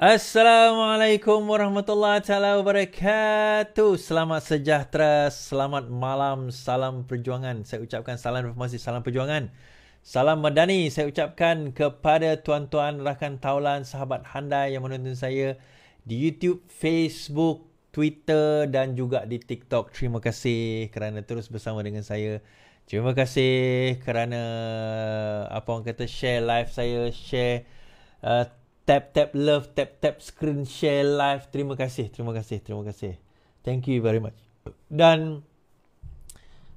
Assalamualaikum warahmatullahi taala wabarakatuh. Selamat sejahtera, selamat malam, salam perjuangan. Saya ucapkan salam reformasi, salam perjuangan. Salam Madani saya ucapkan kepada tuan-tuan rakan taulan sahabat handai yang menonton saya di YouTube, Facebook, Twitter dan juga di TikTok. Terima kasih kerana terus bersama dengan saya. Terima kasih kerana apa orang kata share live saya, share uh, tap tap love tap tap screen share live terima kasih terima kasih terima kasih thank you very much dan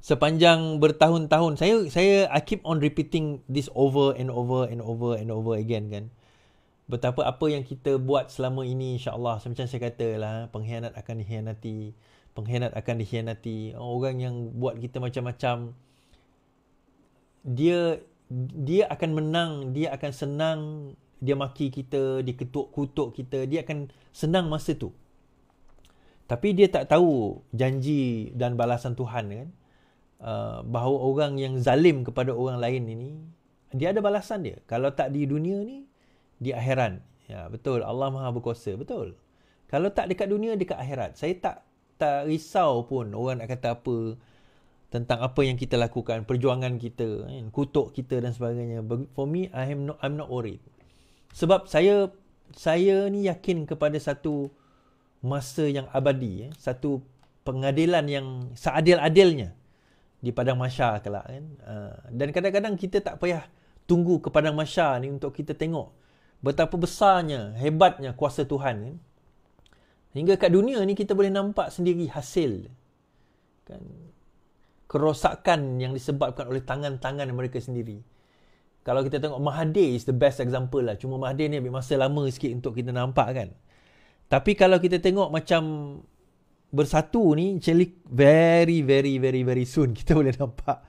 sepanjang bertahun-tahun saya saya I keep on repeating this over and over and over and over again kan betapa apa yang kita buat selama ini insyaallah macam saya katalah pengkhianat akan dikhianati pengkhianat akan dikhianati orang yang buat kita macam-macam dia dia akan menang dia akan senang dia maki kita, dia ketuk-kutuk kita, dia akan senang masa tu. Tapi dia tak tahu janji dan balasan Tuhan kan. Uh, bahawa orang yang zalim kepada orang lain ini dia ada balasan dia. Kalau tak di dunia ni di akhirat. Ya, betul. Allah Maha berkuasa, betul. Kalau tak dekat dunia dekat akhirat. Saya tak tak risau pun orang nak kata apa tentang apa yang kita lakukan, perjuangan kita, kan, kutuk kita dan sebagainya. For me I am not I'm not worried. Sebab saya saya ni yakin kepada satu masa yang abadi, eh? satu pengadilan yang seadil-adilnya di padang mahsyar kelak kan. Uh, dan kadang-kadang kita tak payah tunggu ke padang mahsyar ni untuk kita tengok betapa besarnya, hebatnya kuasa Tuhan kan. Hingga kat dunia ni kita boleh nampak sendiri hasil kan kerosakan yang disebabkan oleh tangan-tangan mereka sendiri. Kalau kita tengok Mahathir is the best example lah. Cuma Mahathir ni ambil masa lama sikit untuk kita nampak kan. Tapi kalau kita tengok macam bersatu ni, Celik very very very very soon kita boleh nampak.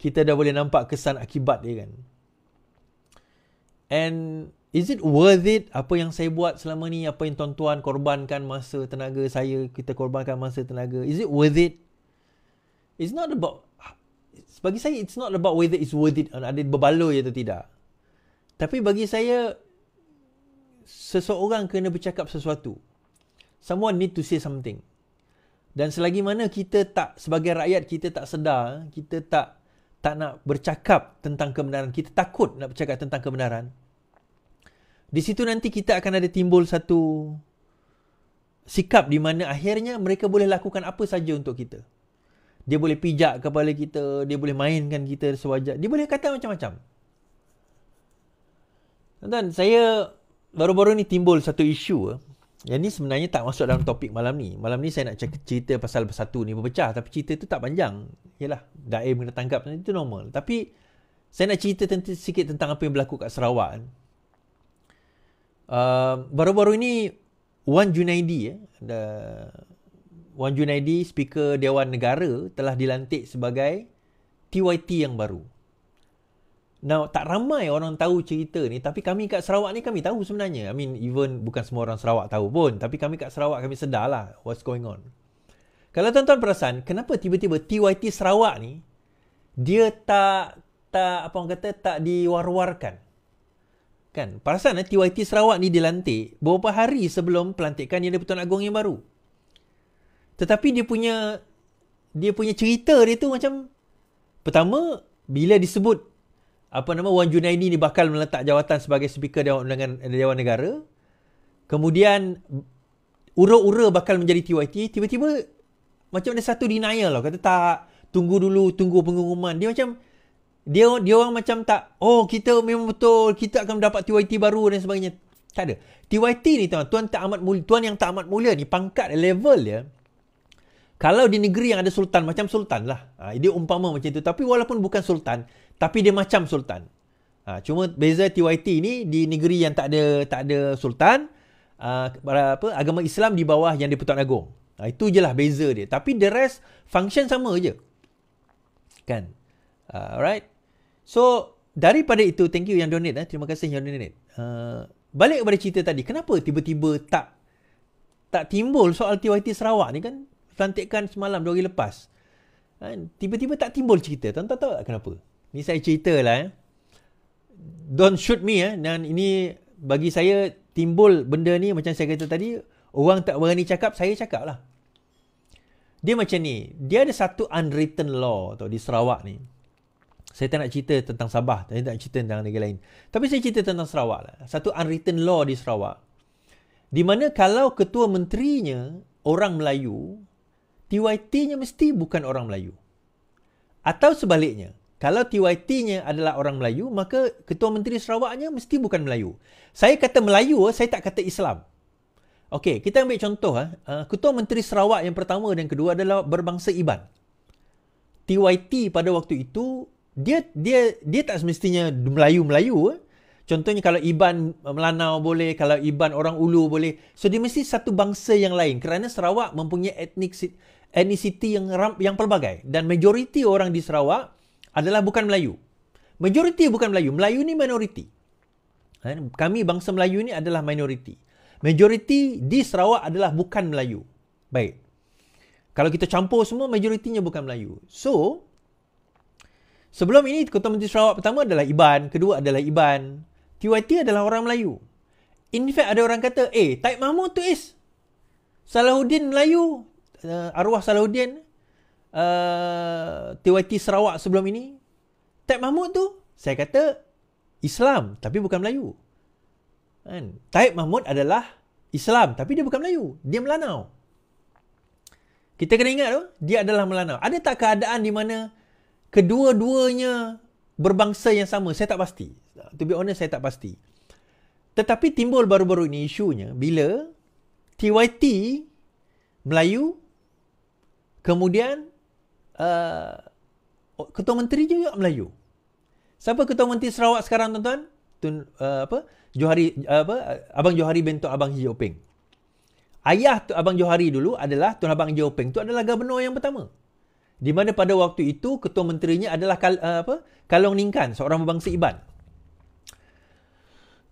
Kita dah boleh nampak kesan akibat dia kan. And is it worth it apa yang saya buat selama ni? Apa yang tuan-tuan korbankan masa tenaga saya, kita korbankan masa tenaga. Is it worth it? It's not about bagi saya it's not about whether it's worth it Ada berbaloi atau tidak Tapi bagi saya Seseorang kena bercakap sesuatu Someone need to say something Dan selagi mana kita tak Sebagai rakyat kita tak sedar Kita tak tak nak bercakap tentang kebenaran Kita takut nak bercakap tentang kebenaran Di situ nanti kita akan ada timbul satu Sikap di mana akhirnya mereka boleh lakukan apa saja untuk kita dia boleh pijak kepala kita, dia boleh mainkan kita sewajar. Dia boleh kata macam-macam. Tuan-tuan, saya baru-baru ni timbul satu isu. Eh. Yang ni sebenarnya tak masuk dalam topik malam ni. Malam ni saya nak cerita pasal bersatu ni berpecah. Tapi cerita tu tak panjang. Yalah, daim kena tangkap. Itu normal. Tapi saya nak cerita tentu, sikit tentang apa yang berlaku kat Sarawak. Eh. Uh, baru-baru ini, Wan Junaidi, eh, the Wan Junaidi, Speaker Dewan Negara telah dilantik sebagai TYT yang baru. Now, tak ramai orang tahu cerita ni tapi kami kat Sarawak ni kami tahu sebenarnya. I mean, even bukan semua orang Sarawak tahu pun tapi kami kat Sarawak kami lah. what's going on. Kalau tuan-tuan perasan, kenapa tiba-tiba TYT Sarawak ni dia tak tak apa orang kata tak diwar-warkan. Kan? Perasan eh, lah TYT Sarawak ni dilantik beberapa hari sebelum pelantikan Yang di Pertuan Agong yang baru. Tetapi dia punya dia punya cerita dia tu macam pertama bila disebut apa nama Wan Junaidi ni bakal meletak jawatan sebagai speaker Dewan Undangan Dewan Negara. Kemudian ura-ura bakal menjadi TYT, tiba-tiba macam ada satu denial lah. Kata tak, tunggu dulu, tunggu pengumuman. Dia macam, dia dia orang macam tak, oh kita memang betul, kita akan dapat TYT baru dan sebagainya. Tak ada. TYT ni tuan, tuan tak amat mulia, tuan yang tak amat mulia ni, pangkat level dia, kalau di negeri yang ada sultan, macam sultan lah. Ha, dia umpama macam itu. Tapi walaupun bukan sultan, tapi dia macam sultan. Ha, cuma beza TYT ni di negeri yang tak ada tak ada sultan, uh, apa agama Islam di bawah yang dipertuan agung. Ha, itu je lah beza dia. Tapi the rest, function sama je. Kan? Uh, alright? So, daripada itu, thank you yang donate. Eh. Terima kasih yang donate. Uh, balik kepada cerita tadi. Kenapa tiba-tiba tak tak timbul soal TYT Sarawak ni kan? cantikkan semalam dua hari lepas. Kan? Tiba-tiba tak timbul cerita. Tuan-tuan tahu tak kenapa? Ini saya cerita lah. Eh. Don't shoot me. Eh. Dan ini bagi saya timbul benda ni macam saya kata tadi. Orang tak berani cakap, saya cakap lah. Dia macam ni. Dia ada satu unwritten law tau, di Sarawak ni. Saya tak nak cerita tentang Sabah. Saya tak nak cerita tentang negara lain. Tapi saya cerita tentang Sarawak lah. Satu unwritten law di Sarawak. Di mana kalau ketua menterinya orang Melayu, TYT-nya mesti bukan orang Melayu. Atau sebaliknya, kalau TYT-nya adalah orang Melayu, maka Ketua Menteri Sarawaknya mesti bukan Melayu. Saya kata Melayu, eh, saya tak kata Islam. Okey, kita ambil contoh. Eh. Eh, Ketua Menteri Sarawak yang pertama dan kedua adalah berbangsa Iban. TYT pada waktu itu, dia dia dia tak semestinya Melayu-Melayu. Contohnya kalau Iban Melanau boleh, kalau Iban orang Ulu boleh. So dia mesti satu bangsa yang lain kerana Sarawak mempunyai etnik etnisiti yang ram, yang pelbagai dan majoriti orang di Sarawak adalah bukan Melayu. Majoriti bukan Melayu. Melayu ni minoriti. Eh, kami bangsa Melayu ni adalah minoriti. Majoriti di Sarawak adalah bukan Melayu. Baik. Kalau kita campur semua, majoritinya bukan Melayu. So, sebelum ini Ketua Menteri Sarawak pertama adalah Iban. Kedua adalah Iban. TYT adalah orang Melayu. In fact, ada orang kata, eh, Taib Mahmud tu is. Salahuddin Melayu, uh, arwah Salahuddin uh, eh, TYT Sarawak sebelum ini Taib Mahmud tu saya kata Islam tapi bukan Melayu kan Taib Mahmud adalah Islam tapi dia bukan Melayu dia Melanau kita kena ingat tu dia adalah Melanau ada tak keadaan di mana kedua-duanya berbangsa yang sama saya tak pasti to be honest saya tak pasti tetapi timbul baru-baru ini isunya bila TYT Melayu Kemudian uh, Ketua Menteri juga Melayu. Siapa Ketua Menteri Sarawak sekarang tuan-tuan? Tun uh, apa? Johari uh, apa? Abang Johari bin Tok Abang Jioping. Ayah Tok Abang Johari dulu adalah Tun Abang Jioping. tu adalah gubernur yang pertama. Di mana pada waktu itu ketua menterinya adalah Kal, uh, apa? Kalong Ningkan, seorang berbangsa Iban.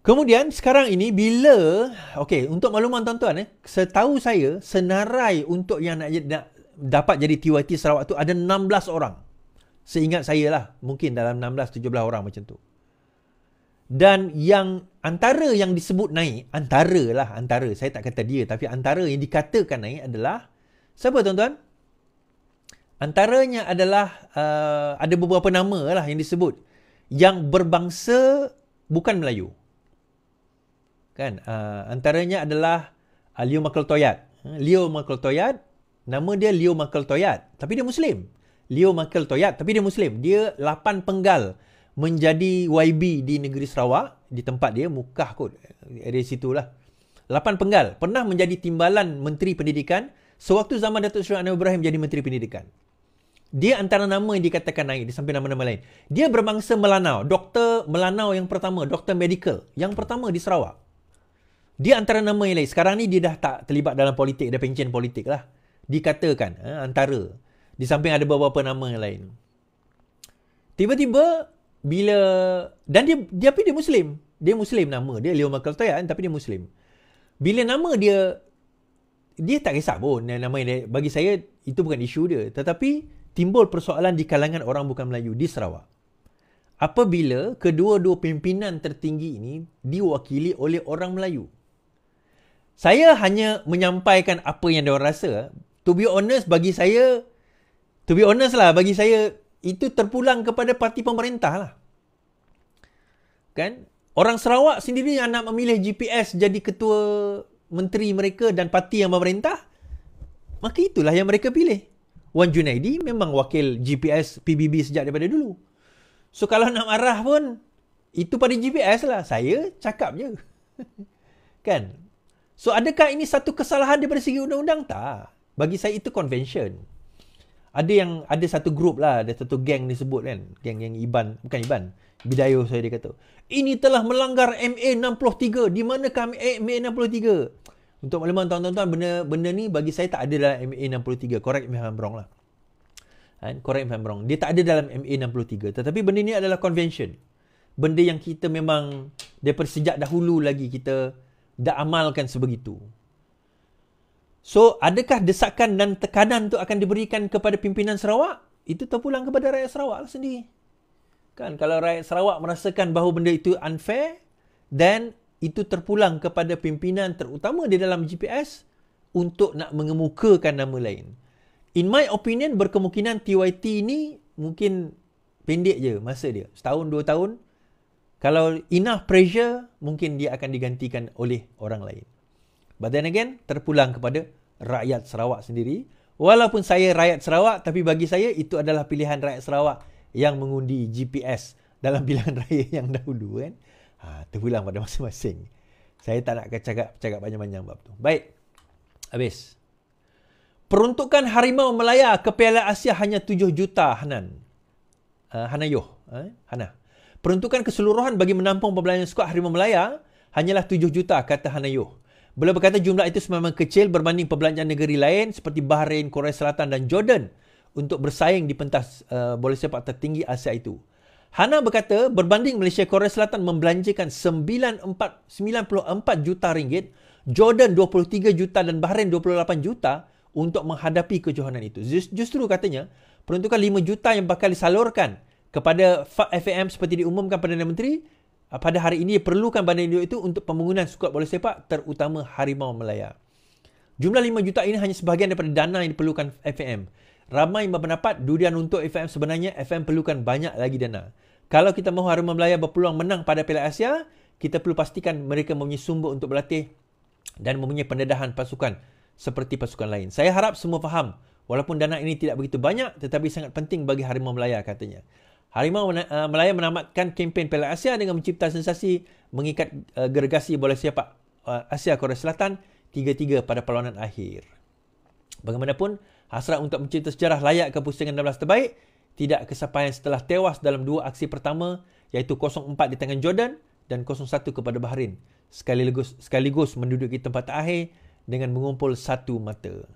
Kemudian sekarang ini bila okey untuk makluman tuan-tuan eh setahu saya senarai untuk yang nak, nak dapat jadi TYT Sarawak tu ada 16 orang. Seingat saya lah. Mungkin dalam 16-17 orang macam tu. Dan yang antara yang disebut naik, antara lah antara. Saya tak kata dia tapi antara yang dikatakan naik adalah siapa tuan-tuan? Antaranya adalah uh, ada beberapa nama lah yang disebut yang berbangsa bukan Melayu. Kan? Uh, antaranya adalah uh, Leo Makletoyat. Leo Makletoyat nama dia Leo Michael Toyat tapi dia Muslim. Leo Michael Toyat tapi dia Muslim. Dia lapan penggal menjadi YB di negeri Sarawak di tempat dia Mukah kot area situ lah. Lapan penggal pernah menjadi timbalan Menteri Pendidikan sewaktu zaman Datuk Seri Anwar Ibrahim jadi Menteri Pendidikan. Dia antara nama yang dikatakan naik di samping nama-nama lain. Dia berbangsa Melanau. Doktor Melanau yang pertama. Doktor Medical. Yang pertama di Sarawak. Dia antara nama yang lain. Sekarang ni dia dah tak terlibat dalam politik. Dia pencen politik lah dikatakan eh, antara di samping ada beberapa nama yang lain. Tiba-tiba bila dan dia dia pun dia muslim. Dia muslim nama dia Leo Macaltoya kan tapi dia muslim. Bila nama dia dia tak kisah pun eh, nama dia bagi saya itu bukan isu dia tetapi timbul persoalan di kalangan orang bukan Melayu di Sarawak. Apabila kedua-dua pimpinan tertinggi ini diwakili oleh orang Melayu. Saya hanya menyampaikan apa yang dia rasa to be honest bagi saya to be honest lah bagi saya itu terpulang kepada parti pemerintah lah kan orang Sarawak sendiri yang nak memilih GPS jadi ketua menteri mereka dan parti yang memerintah maka itulah yang mereka pilih Wan Junaidi memang wakil GPS PBB sejak daripada dulu so kalau nak marah pun itu pada GPS lah saya cakap je kan So adakah ini satu kesalahan daripada segi undang-undang? Tak. Bagi saya itu convention. Ada yang ada satu group lah, ada satu geng ni sebut kan. Geng yang Iban, bukan Iban. Bidayo saya dia kata. Ini telah melanggar MA63. Di mana kami MA63? Untuk makluman tuan-tuan, benda, benda ni bagi saya tak ada dalam MA63. Correct me if I'm wrong lah. Ha, correct if I'm wrong. Dia tak ada dalam MA63. Tetapi benda ni adalah convention. Benda yang kita memang, daripada sejak dahulu lagi kita dah amalkan sebegitu. So, adakah desakan dan tekanan tu akan diberikan kepada pimpinan Sarawak? Itu terpulang kepada rakyat Sarawak lah sendiri. Kan, kalau rakyat Sarawak merasakan bahawa benda itu unfair, then itu terpulang kepada pimpinan terutama di dalam GPS untuk nak mengemukakan nama lain. In my opinion, berkemungkinan TYT ini mungkin pendek je masa dia. Setahun, dua tahun. Kalau enough pressure, mungkin dia akan digantikan oleh orang lain. But then again, terpulang kepada rakyat Sarawak sendiri. Walaupun saya rakyat Sarawak, tapi bagi saya itu adalah pilihan rakyat Sarawak yang mengundi GPS dalam pilihan raya yang dahulu kan. Ha, terpulang pada masing-masing. Saya tak nak cakap, cakap banyak-banyak bab tu. Baik. Habis. Peruntukan Harimau Melaya ke Piala Asia hanya 7 juta, Hanan. Uh, ah, Hana Yoh. Eh? Hana. Peruntukan keseluruhan bagi menampung pembelajaran skuad Harimau Melaya hanyalah 7 juta, kata Hana Yoh. Beliau berkata jumlah itu sememang kecil berbanding perbelanjaan negeri lain seperti Bahrain, Korea Selatan dan Jordan untuk bersaing di pentas uh, bola sepak tertinggi Asia itu. Hana berkata berbanding Malaysia Korea Selatan membelanjakan 94 juta ringgit, Jordan 23 juta dan Bahrain 28 juta untuk menghadapi kejohanan itu. Just, justru katanya peruntukan 5 juta yang bakal disalurkan kepada FAM seperti diumumkan Perdana Menteri Ah, pada hari ini perlukan Bandar Induk itu untuk pembangunan skuad bola sepak terutama Harimau Melaya Jumlah 5 juta ini hanya sebahagian daripada dana yang diperlukan FAM. Ramai yang berpendapat durian untuk FAM sebenarnya FAM perlukan banyak lagi dana. Kalau kita mahu Harimau Melaya berpeluang menang pada Piala Asia, kita perlu pastikan mereka mempunyai sumber untuk berlatih dan mempunyai pendedahan pasukan seperti pasukan lain. Saya harap semua faham. Walaupun dana ini tidak begitu banyak tetapi sangat penting bagi Harimau Melaya katanya. Harimau eh, Melayu menamatkan kempen Piala Asia dengan mencipta sensasi mengikat eh, gergasi bola sepak eh, Asia Korea Selatan 3-3 pada perlawanan akhir. Bagaimanapun, hasrat untuk mencipta sejarah layak ke pusingan 16 terbaik tidak kesampaian setelah tewas dalam dua aksi pertama iaitu 0-4 di tangan Jordan dan 0-1 kepada Bahrain sekaligus, sekaligus menduduki tempat akhir dengan mengumpul satu mata.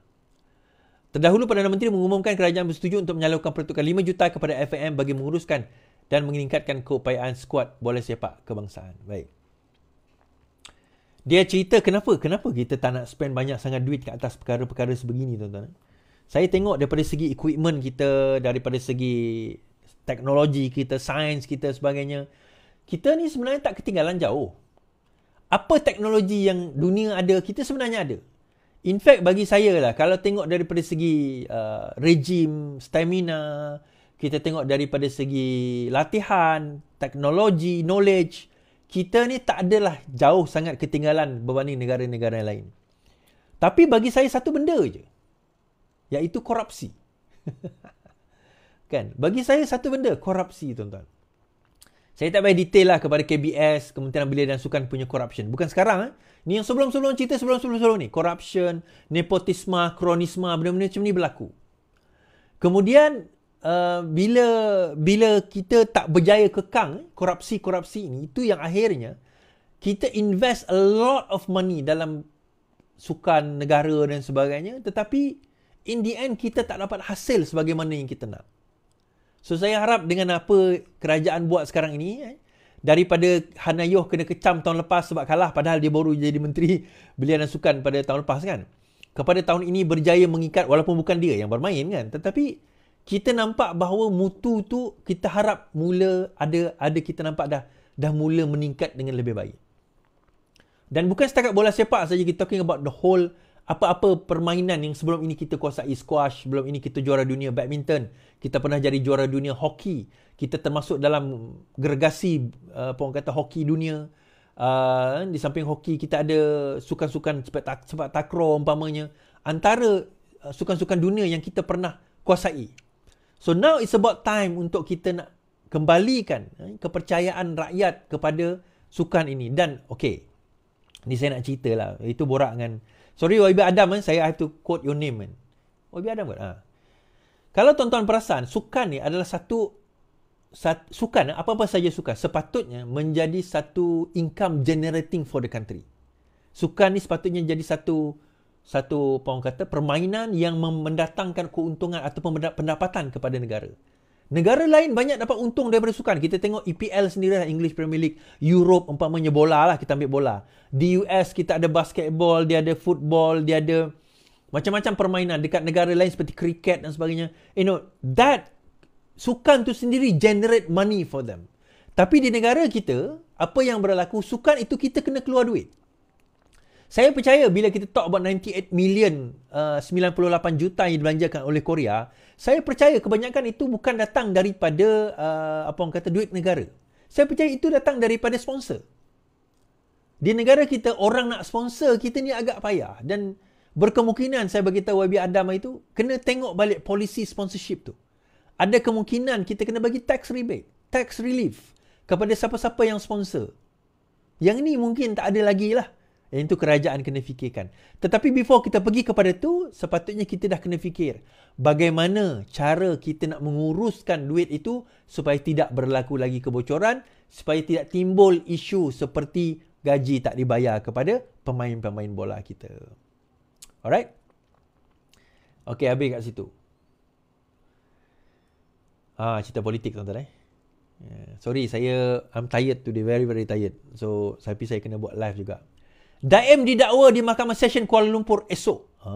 Terdahulu Perdana Menteri mengumumkan kerajaan bersetuju untuk menyalurkan peruntukan 5 juta kepada FAM bagi menguruskan dan meningkatkan keupayaan skuad bola sepak kebangsaan. Baik. Dia cerita kenapa? Kenapa kita tak nak spend banyak sangat duit kat atas perkara-perkara sebegini tuan-tuan? Saya tengok daripada segi equipment kita, daripada segi teknologi kita, sains kita sebagainya. Kita ni sebenarnya tak ketinggalan jauh. Apa teknologi yang dunia ada, kita sebenarnya ada. In fact bagi saya lah kalau tengok daripada segi uh, regime, stamina, kita tengok daripada segi latihan, teknologi, knowledge, kita ni tak adalah jauh sangat ketinggalan berbanding negara-negara lain. Tapi bagi saya satu benda je. Iaitu korupsi. kan? Bagi saya satu benda, korupsi tuan-tuan. Saya tak payah detail lah kepada KBS, Kementerian Belia dan Sukan punya corruption. Bukan sekarang. Eh? Ni yang sebelum-sebelum cerita, sebelum-sebelum ni. Corruption, nepotisme, kronisme, benda-benda macam ni berlaku. Kemudian, uh, bila bila kita tak berjaya kekang eh, korupsi-korupsi ni, itu yang akhirnya kita invest a lot of money dalam sukan negara dan sebagainya. Tetapi, in the end, kita tak dapat hasil sebagaimana yang kita nak. So saya harap dengan apa kerajaan buat sekarang ini eh, daripada Hanayoh kena kecam tahun lepas sebab kalah padahal dia baru jadi menteri Belian dan Sukan pada tahun lepas kan. Kepada tahun ini berjaya mengikat walaupun bukan dia yang bermain kan tetapi kita nampak bahawa mutu tu kita harap mula ada ada kita nampak dah dah mula meningkat dengan lebih baik. Dan bukan setakat bola sepak saja kita talking about the whole apa-apa permainan yang sebelum ini kita kuasai squash, sebelum ini kita juara dunia badminton, kita pernah jadi juara dunia hoki, kita termasuk dalam gergasi uh, kata hoki dunia. Uh, di samping hoki kita ada sukan-sukan sepak tak, sepak takro umpamanya antara uh, sukan-sukan dunia yang kita pernah kuasai. So now it's about time untuk kita nak kembalikan eh, kepercayaan rakyat kepada sukan ini dan okey. Ni saya nak ceritalah itu borak dengan Sorry YB Adam man. Eh, saya have to quote your name man. YB Adam kot ha. Kalau tuan-tuan perasan Sukan ni adalah satu sat, Sukan eh, Apa-apa saja sukan Sepatutnya Menjadi satu Income generating For the country Sukan ni sepatutnya Jadi satu Satu Orang kata Permainan yang Mendatangkan keuntungan Ataupun pendapatan Kepada negara Negara lain banyak dapat untung daripada sukan. Kita tengok EPL sendiri lah, English Premier League. Europe umpamanya bola lah, kita ambil bola. Di US kita ada basketball, dia ada football, dia ada macam-macam permainan dekat negara lain seperti cricket dan sebagainya. You eh, know, that sukan tu sendiri generate money for them. Tapi di negara kita, apa yang berlaku, sukan itu kita kena keluar duit. Saya percaya bila kita talk about 98 million, uh, 98 juta yang dibelanjakan oleh Korea, saya percaya kebanyakan itu bukan datang daripada uh, apa orang kata duit negara. Saya percaya itu datang daripada sponsor. Di negara kita orang nak sponsor kita ni agak payah dan berkemungkinan saya bagi tahu YB Adam itu kena tengok balik polisi sponsorship tu. Ada kemungkinan kita kena bagi tax rebate, tax relief kepada siapa-siapa yang sponsor. Yang ni mungkin tak ada lagi lah. Yang itu kerajaan kena fikirkan. Tetapi before kita pergi kepada tu, sepatutnya kita dah kena fikir bagaimana cara kita nak menguruskan duit itu supaya tidak berlaku lagi kebocoran, supaya tidak timbul isu seperti gaji tak dibayar kepada pemain-pemain bola kita. Alright? Okay, habis kat situ. Ah, cerita politik tuan-tuan eh. Sorry, saya I'm tired today, very very tired. So, tapi saya kena buat live juga. Daim didakwa di Mahkamah Session Kuala Lumpur esok. Ha.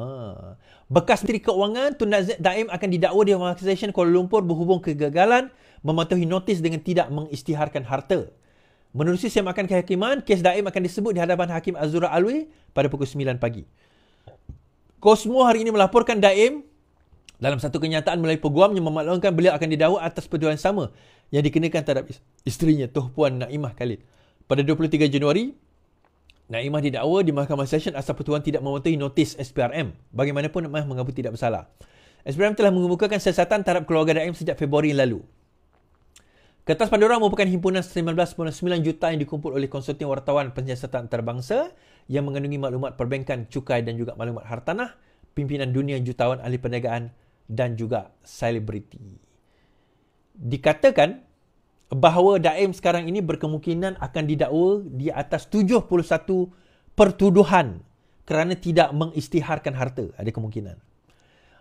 Bekas Menteri Keuangan Tun Najib Daim akan didakwa di Mahkamah Session Kuala Lumpur berhubung kegagalan mematuhi notis dengan tidak mengisytiharkan harta. Menurut Menerusi akan kehakiman, kes Daim akan disebut di hadapan Hakim Azura Alwi pada pukul 9 pagi. Kosmo hari ini melaporkan Daim dalam satu kenyataan melalui peguam yang memaklumkan beliau akan didakwa atas peduan sama yang dikenakan terhadap isterinya Tuh Puan Naimah Khalid. Pada 23 Januari, Naimah didakwa di Mahkamah Session asal pertuan tidak mematuhi notis SPRM. Bagaimanapun Naimah mengaku tidak bersalah. SPRM telah mengemukakan siasatan terhadap keluarga Naim sejak Februari lalu. Kertas Pandora merupakan himpunan 15.9 juta yang dikumpul oleh konsortium wartawan penyiasatan antarabangsa yang mengandungi maklumat perbankan, cukai dan juga maklumat hartanah, pimpinan dunia jutawan ahli perniagaan dan juga selebriti. Dikatakan bahawa Daim sekarang ini berkemungkinan akan didakwa di atas 71 pertuduhan kerana tidak mengistiharkan harta. Ada kemungkinan.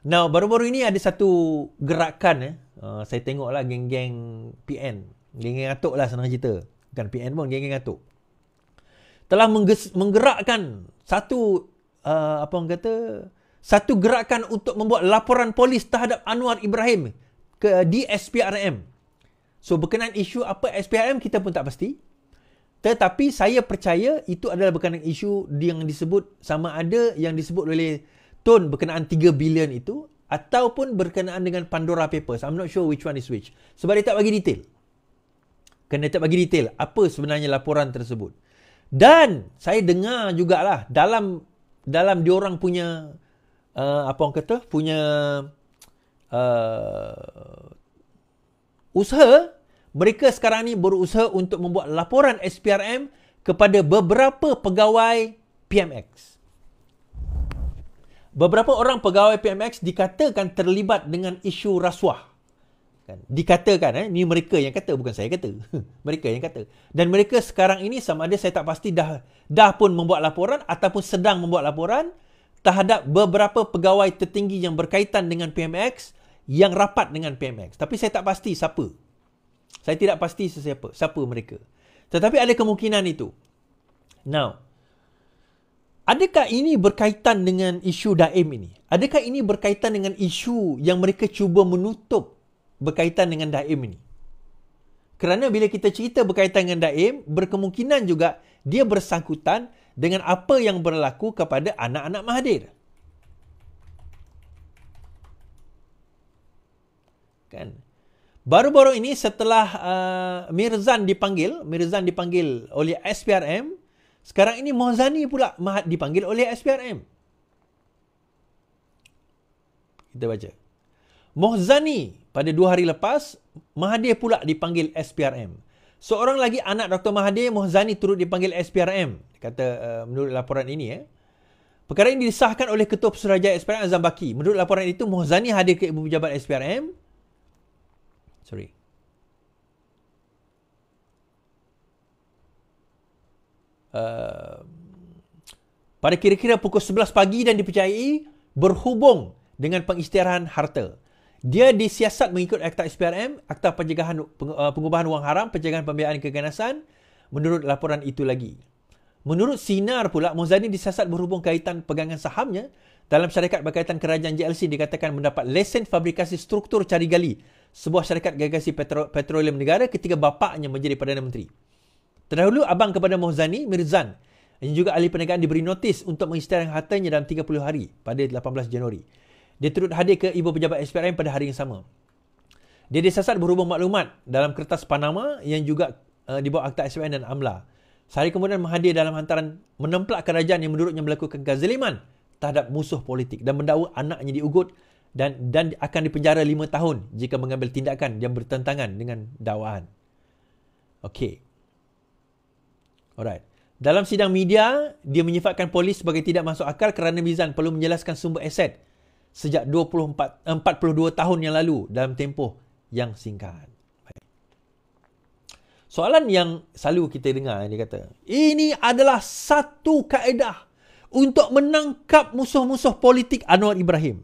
Now, baru-baru ini ada satu gerakan. Eh. Uh, saya tengoklah geng-geng PN. Geng-geng Atok lah senang cerita. Bukan PN pun, geng-geng Atok. Telah menggerakkan satu, uh, apa orang kata, satu gerakan untuk membuat laporan polis terhadap Anwar Ibrahim ke DSPRM. So berkenaan isu apa SPRM kita pun tak pasti. Tetapi saya percaya itu adalah berkenaan isu yang disebut sama ada yang disebut oleh Tun berkenaan 3 bilion itu ataupun berkenaan dengan Pandora Papers. I'm not sure which one is which. Sebab dia tak bagi detail. Kena tak bagi detail apa sebenarnya laporan tersebut. Dan saya dengar jugalah dalam dalam diorang punya uh, apa orang kata punya uh, usaha mereka sekarang ni berusaha untuk membuat laporan SPRM kepada beberapa pegawai PMX. Beberapa orang pegawai PMX dikatakan terlibat dengan isu rasuah. Kan? Dikatakan, eh, ni mereka yang kata, bukan saya kata. mereka yang kata. Dan mereka sekarang ini sama ada saya tak pasti dah dah pun membuat laporan ataupun sedang membuat laporan terhadap beberapa pegawai tertinggi yang berkaitan dengan PMX yang rapat dengan PMX. Tapi saya tak pasti siapa. Saya tidak pasti sesiapa. Siapa mereka. Tetapi ada kemungkinan itu. Now, adakah ini berkaitan dengan isu Daim ini? Adakah ini berkaitan dengan isu yang mereka cuba menutup berkaitan dengan Daim ini? Kerana bila kita cerita berkaitan dengan Daim, berkemungkinan juga dia bersangkutan dengan apa yang berlaku kepada anak-anak Mahathir. kan baru-baru ini setelah uh, Mirzan dipanggil Mirzan dipanggil oleh SPRM sekarang ini Mozani pula Mahat dipanggil oleh SPRM kita baca Mohzani pada dua hari lepas, Mahathir pula dipanggil SPRM. Seorang lagi anak Dr. Mahathir, Mohzani turut dipanggil SPRM. Kata uh, menurut laporan ini. Eh. Perkara ini disahkan oleh Ketua Pesuraja SPRM Azam Baki. Menurut laporan itu, Mohzani hadir ke Ibu Pejabat SPRM sorry uh, pada kira-kira pukul 11 pagi dan dipercayai berhubung dengan pengisytiharan harta dia disiasat mengikut Akta SPRM Akta Pencegahan uh, Pengubahan Wang Haram Pencegahan Pembiayaan Keganasan menurut laporan itu lagi menurut Sinar pula Mozani disiasat berhubung kaitan pegangan sahamnya dalam syarikat berkaitan kerajaan JLC dikatakan mendapat lesen fabrikasi struktur cari gali sebuah syarikat gagasi petro- petroleum negara ketika bapaknya menjadi Perdana Menteri. Terdahulu, abang kepada Mohzani, Mirzan, yang juga ahli perniagaan diberi notis untuk mengisytiharkan hartanya dalam 30 hari pada 18 Januari. Dia turut hadir ke ibu pejabat SPRM pada hari yang sama. Dia disasat berhubung maklumat dalam kertas Panama yang juga uh, eh, dibawa akta SPRM dan AMLA. Sehari kemudian menghadir dalam hantaran menemplak kerajaan yang menurutnya melakukan kezaliman terhadap musuh politik dan mendakwa anaknya diugut dan dan akan dipenjara lima tahun jika mengambil tindakan yang bertentangan dengan dakwaan. Okey. Alright. Dalam sidang media, dia menyifatkan polis sebagai tidak masuk akal kerana Mizan perlu menjelaskan sumber aset sejak 24 42 eh, tahun yang lalu dalam tempoh yang singkat. Soalan yang selalu kita dengar dia kata, ini adalah satu kaedah untuk menangkap musuh-musuh politik Anwar Ibrahim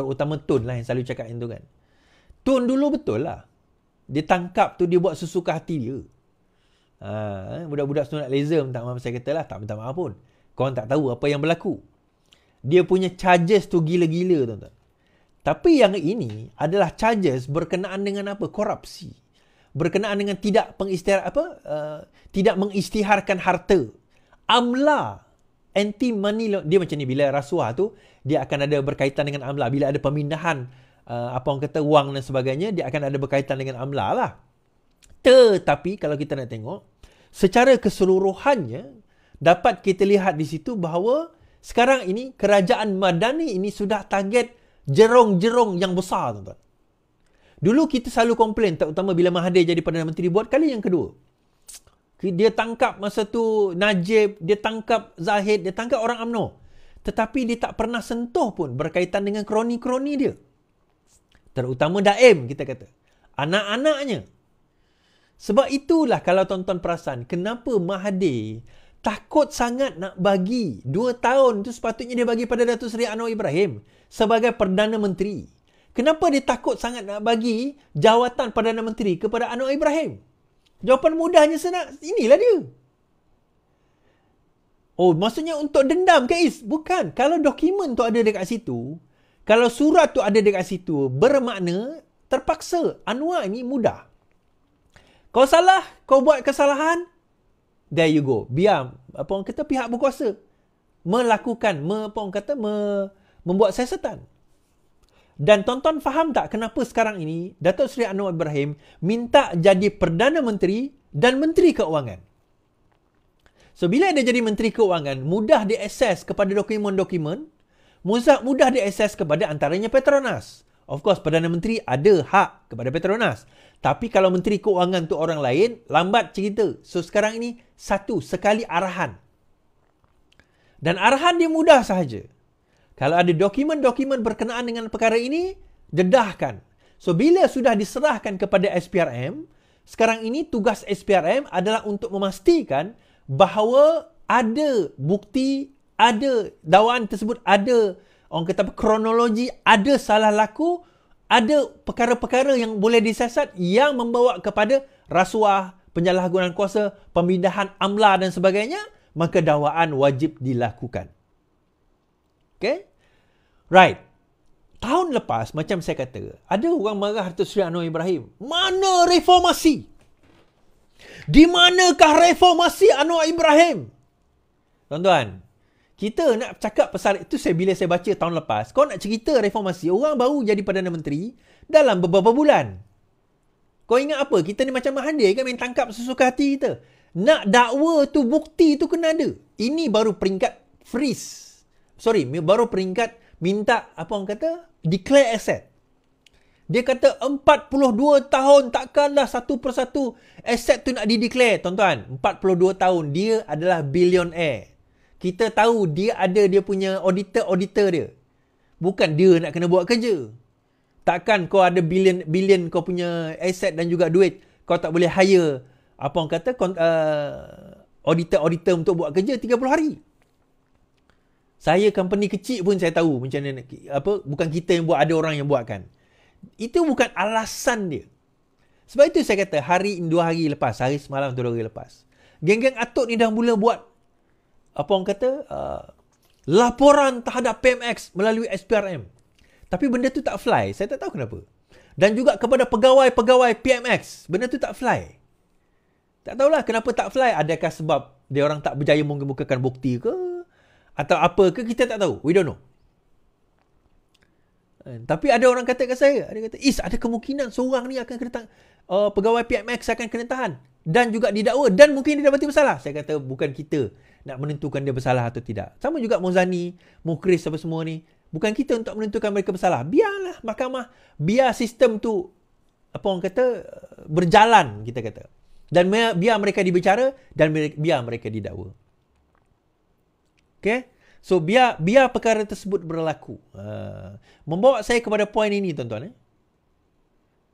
terutama Tun lah yang selalu cakap yang tu kan. Tun dulu betul lah. Dia tangkap tu dia buat sesuka hati dia. Ha, eh, budak-budak sunat laser minta maaf saya kata lah. Tak minta maaf pun. Korang tak tahu apa yang berlaku. Dia punya charges tu gila-gila tuan-tuan. Tapi yang ini adalah charges berkenaan dengan apa? Korupsi. Berkenaan dengan tidak pengistihar apa? Uh, tidak mengistiharkan harta. Amla anti money dia macam ni bila rasuah tu dia akan ada berkaitan dengan amla bila ada pemindahan uh, apa orang kata wang dan sebagainya dia akan ada berkaitan dengan amla lah tetapi kalau kita nak tengok secara keseluruhannya dapat kita lihat di situ bahawa sekarang ini kerajaan madani ini sudah target jerong-jerong yang besar tuan-tuan dulu kita selalu komplain terutama bila Mahathir jadi perdana menteri buat kali yang kedua dia tangkap masa tu Najib, dia tangkap Zahid, dia tangkap orang UMNO tetapi dia tak pernah sentuh pun berkaitan dengan kroni-kroni dia. Terutama daim kita kata. Anak-anaknya. Sebab itulah kalau tuan-tuan perasan kenapa Mahathir takut sangat nak bagi dua tahun itu sepatutnya dia bagi pada Datuk Seri Anwar Ibrahim sebagai Perdana Menteri. Kenapa dia takut sangat nak bagi jawatan Perdana Menteri kepada Anwar Ibrahim? Jawapan mudahnya senang. Inilah dia. Oh, maksudnya untuk dendam ke Is? Bukan. Kalau dokumen tu ada dekat situ, kalau surat tu ada dekat situ, bermakna terpaksa. Anwar ini mudah. Kau salah, kau buat kesalahan, there you go. Biar apa orang kata pihak berkuasa melakukan, apa orang kata, me, membuat siasatan. Dan tonton faham tak kenapa sekarang ini Datuk Seri Anwar Ibrahim minta jadi Perdana Menteri dan Menteri Keuangan? So bila dia jadi menteri kewangan, mudah diakses kepada dokumen-dokumen, mudah mudah diakses kepada antaranya Petronas. Of course, Perdana Menteri ada hak kepada Petronas. Tapi kalau menteri kewangan tu orang lain, lambat cerita. So sekarang ini satu sekali arahan. Dan arahan dia mudah sahaja. Kalau ada dokumen-dokumen berkenaan dengan perkara ini, dedahkan. So bila sudah diserahkan kepada SPRM, sekarang ini tugas SPRM adalah untuk memastikan bahawa ada bukti, ada dakwaan tersebut, ada orang kata apa, kronologi, ada salah laku, ada perkara-perkara yang boleh disiasat yang membawa kepada rasuah, penyalahgunaan kuasa, pemindahan amla dan sebagainya, maka dakwaan wajib dilakukan. Okay? Right. Tahun lepas, macam saya kata, ada orang marah Dato' Sri Anwar Ibrahim. Mana reformasi? Di manakah reformasi Anwar Ibrahim? Tuan-tuan, kita nak cakap pasal itu saya bila saya baca tahun lepas. Kau nak cerita reformasi orang baru jadi Perdana Menteri dalam beberapa bulan. Kau ingat apa? Kita ni macam Mahathir? kan main tangkap sesuka hati kita. Nak dakwa tu bukti tu kena ada. Ini baru peringkat freeze. Sorry, baru peringkat minta apa orang kata? Declare asset. Dia kata 42 tahun takkanlah satu persatu aset tu nak di-declare. Tuan-tuan, 42 tahun dia adalah billionaire. Kita tahu dia ada dia punya auditor-auditor dia. Bukan dia nak kena buat kerja. Takkan kau ada billion billion kau punya aset dan juga duit. Kau tak boleh hire apa orang kata auditor-auditor uh, untuk buat kerja 30 hari. Saya company kecil pun saya tahu macam mana apa bukan kita yang buat ada orang yang buat kan. Itu bukan alasan dia. Sebab itu saya kata hari dua hari lepas, hari semalam dua hari lepas. Geng-geng atuk ni dah mula buat apa orang kata uh, laporan terhadap PMX melalui SPRM. Tapi benda tu tak fly. Saya tak tahu kenapa. Dan juga kepada pegawai-pegawai PMX, benda tu tak fly. Tak tahulah kenapa tak fly. Adakah sebab dia orang tak berjaya mengemukakan bukti ke? Atau apa ke? Kita tak tahu. We don't know. And, tapi ada orang kata kat saya, ada kata, "Is, ada kemungkinan seorang ni akan kena tangan, uh, pegawai PMX akan kena tahan dan juga didakwa dan mungkin dia dapat bersalah." Saya kata, "Bukan kita nak menentukan dia bersalah atau tidak." Sama juga Mozani, Mukris apa semua ni, bukan kita untuk menentukan mereka bersalah. Biarlah mahkamah, biar sistem tu apa orang kata uh, berjalan kita kata. Dan biar mereka dibicara dan biar mereka didakwa. Okay? So biar biar perkara tersebut berlaku. Uh, membawa saya kepada poin ini tuan-tuan eh.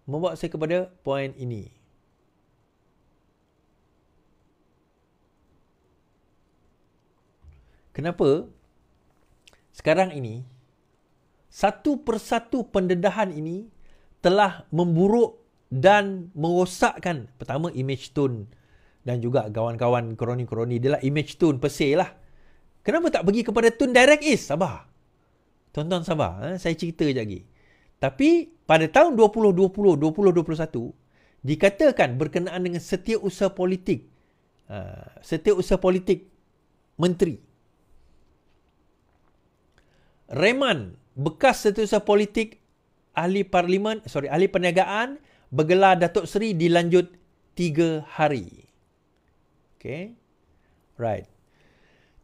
Membawa saya kepada poin ini. Kenapa sekarang ini satu persatu pendedahan ini telah memburuk dan merosakkan pertama image tone dan juga kawan-kawan kroni-kroni dia lah image tone persih lah Kenapa tak pergi kepada Tun Direct Is? Eh, sabar. Tuan-tuan sabar. Ha? Saya cerita sekejap lagi. Tapi pada tahun 2020-2021, dikatakan berkenaan dengan setiap setiausaha politik. setiap eh, setiausaha politik menteri. Rehman, bekas setiap setiausaha politik ahli parlimen, sorry, ahli perniagaan, bergelar Datuk Seri dilanjut tiga hari. Okay. Right.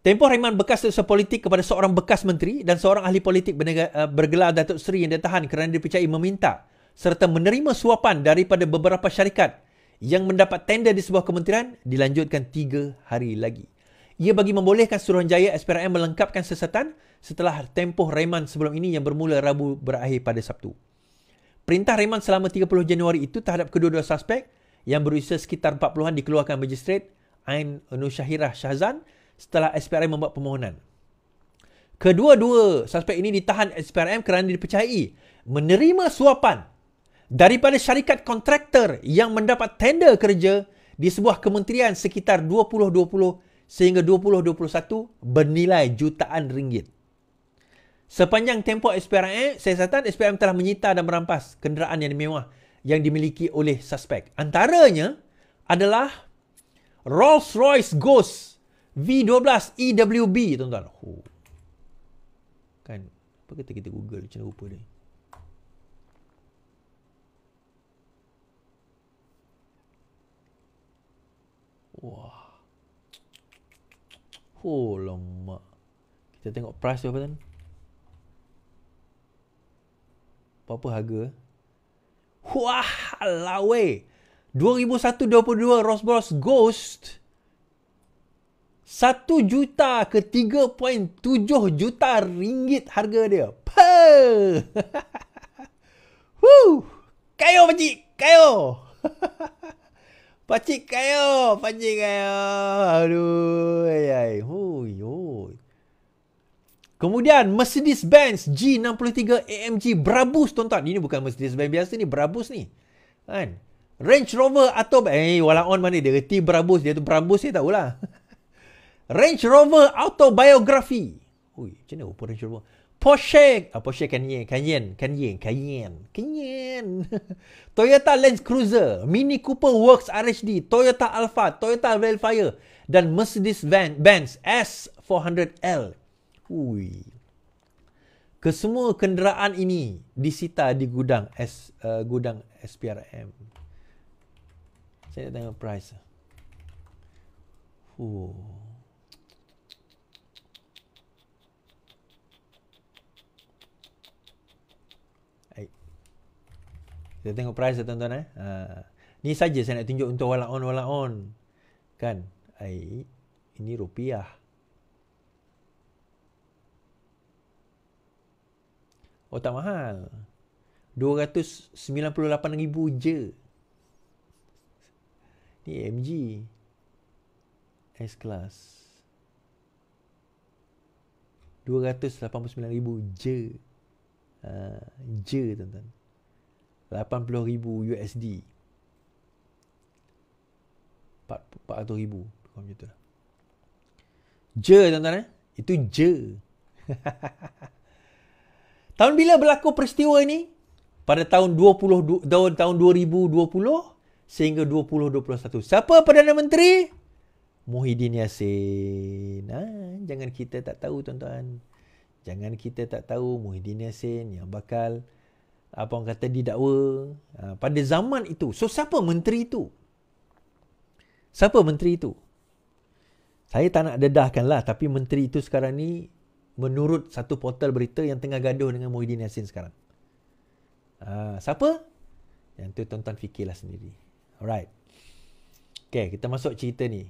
Tempoh Rahiman bekas setiausaha politik kepada seorang bekas menteri dan seorang ahli politik eh, bergelar Datuk Seri yang ditahan kerana dipercayai meminta serta menerima suapan daripada beberapa syarikat yang mendapat tender di sebuah kementerian dilanjutkan tiga hari lagi. Ia bagi membolehkan Suruhanjaya SPRM melengkapkan sesatan setelah tempoh Rahiman sebelum ini yang bermula Rabu berakhir pada Sabtu. Perintah Rahiman selama 30 Januari itu terhadap kedua-dua suspek yang berusia sekitar 40-an dikeluarkan Magistrate Ain Nushahirah Shahzan setelah SPRM membuat permohonan. Kedua-dua suspek ini ditahan SPRM kerana dipercayai menerima suapan daripada syarikat kontraktor yang mendapat tender kerja di sebuah kementerian sekitar 2020 sehingga 2021 bernilai jutaan ringgit. Sepanjang tempoh SPRM, siasatan SPRM telah menyita dan merampas kenderaan yang mewah yang dimiliki oleh suspek. Antaranya adalah Rolls-Royce Ghost V12 EWB tuan-tuan. Oh. Kan apa kata kita Google macam mana rupa dia. Wah. Oh lama. Kita tengok price dia apa tuan. Apa-apa harga. Wah, lawe. 2122 Rolls-Royce Ghost. 1 juta ke 3.7 juta ringgit harga dia. Puh. Wuh. Kayo pakcik. Kayo. pakcik kayo. Pakcik kayo. Aduh. Ay, ay. Hoi, hoi. Kemudian Mercedes-Benz G63 AMG Brabus tuan-tuan. Ini bukan Mercedes-Benz biasa ni. Brabus ni. Kan? Range Rover atau... Eh, walau on mana dia. Reti Brabus. Dia tu Brabus ni tahulah. Range Rover Autobiography. Ui, macam mana rupa Range Rover? Porsche. Ah, Porsche Canyon. Canyon. Canyon. Canyon. Canyon. Toyota Land Cruiser. Mini Cooper Works RHD. Toyota Alfa, Toyota Velfire. Dan Mercedes-Benz S400L. Ui. Kesemua kenderaan ini disita di gudang S, uh, gudang SPRM. Saya tengok price. Fuh. Kita tengok price dia lah, tuan-tuan eh. Ha. Ni saja saya nak tunjuk untuk on, walaun on, Kan? Ai ini rupiah. Oh tak mahal. 298,000 je. Ni MG. S-Class. 289,000 je. Uh, je tuan-tuan. 80,000 USD 400,000 macam tu lah je tuan-tuan eh? itu je tahun bila berlaku peristiwa ini pada tahun 20 tahun tahun 2020 sehingga 2021 siapa perdana menteri Muhyiddin Yassin ha, jangan kita tak tahu tuan-tuan jangan kita tak tahu Muhyiddin Yassin yang bakal apa orang kata didakwa ha, pada zaman itu. So siapa menteri itu? Siapa menteri itu? Saya tak nak lah. tapi menteri itu sekarang ni menurut satu portal berita yang tengah gaduh dengan Muhyiddin Yassin sekarang. Ha, siapa? Yang tu tuan-tuan fikirlah sendiri. Alright. Okay, kita masuk cerita ni.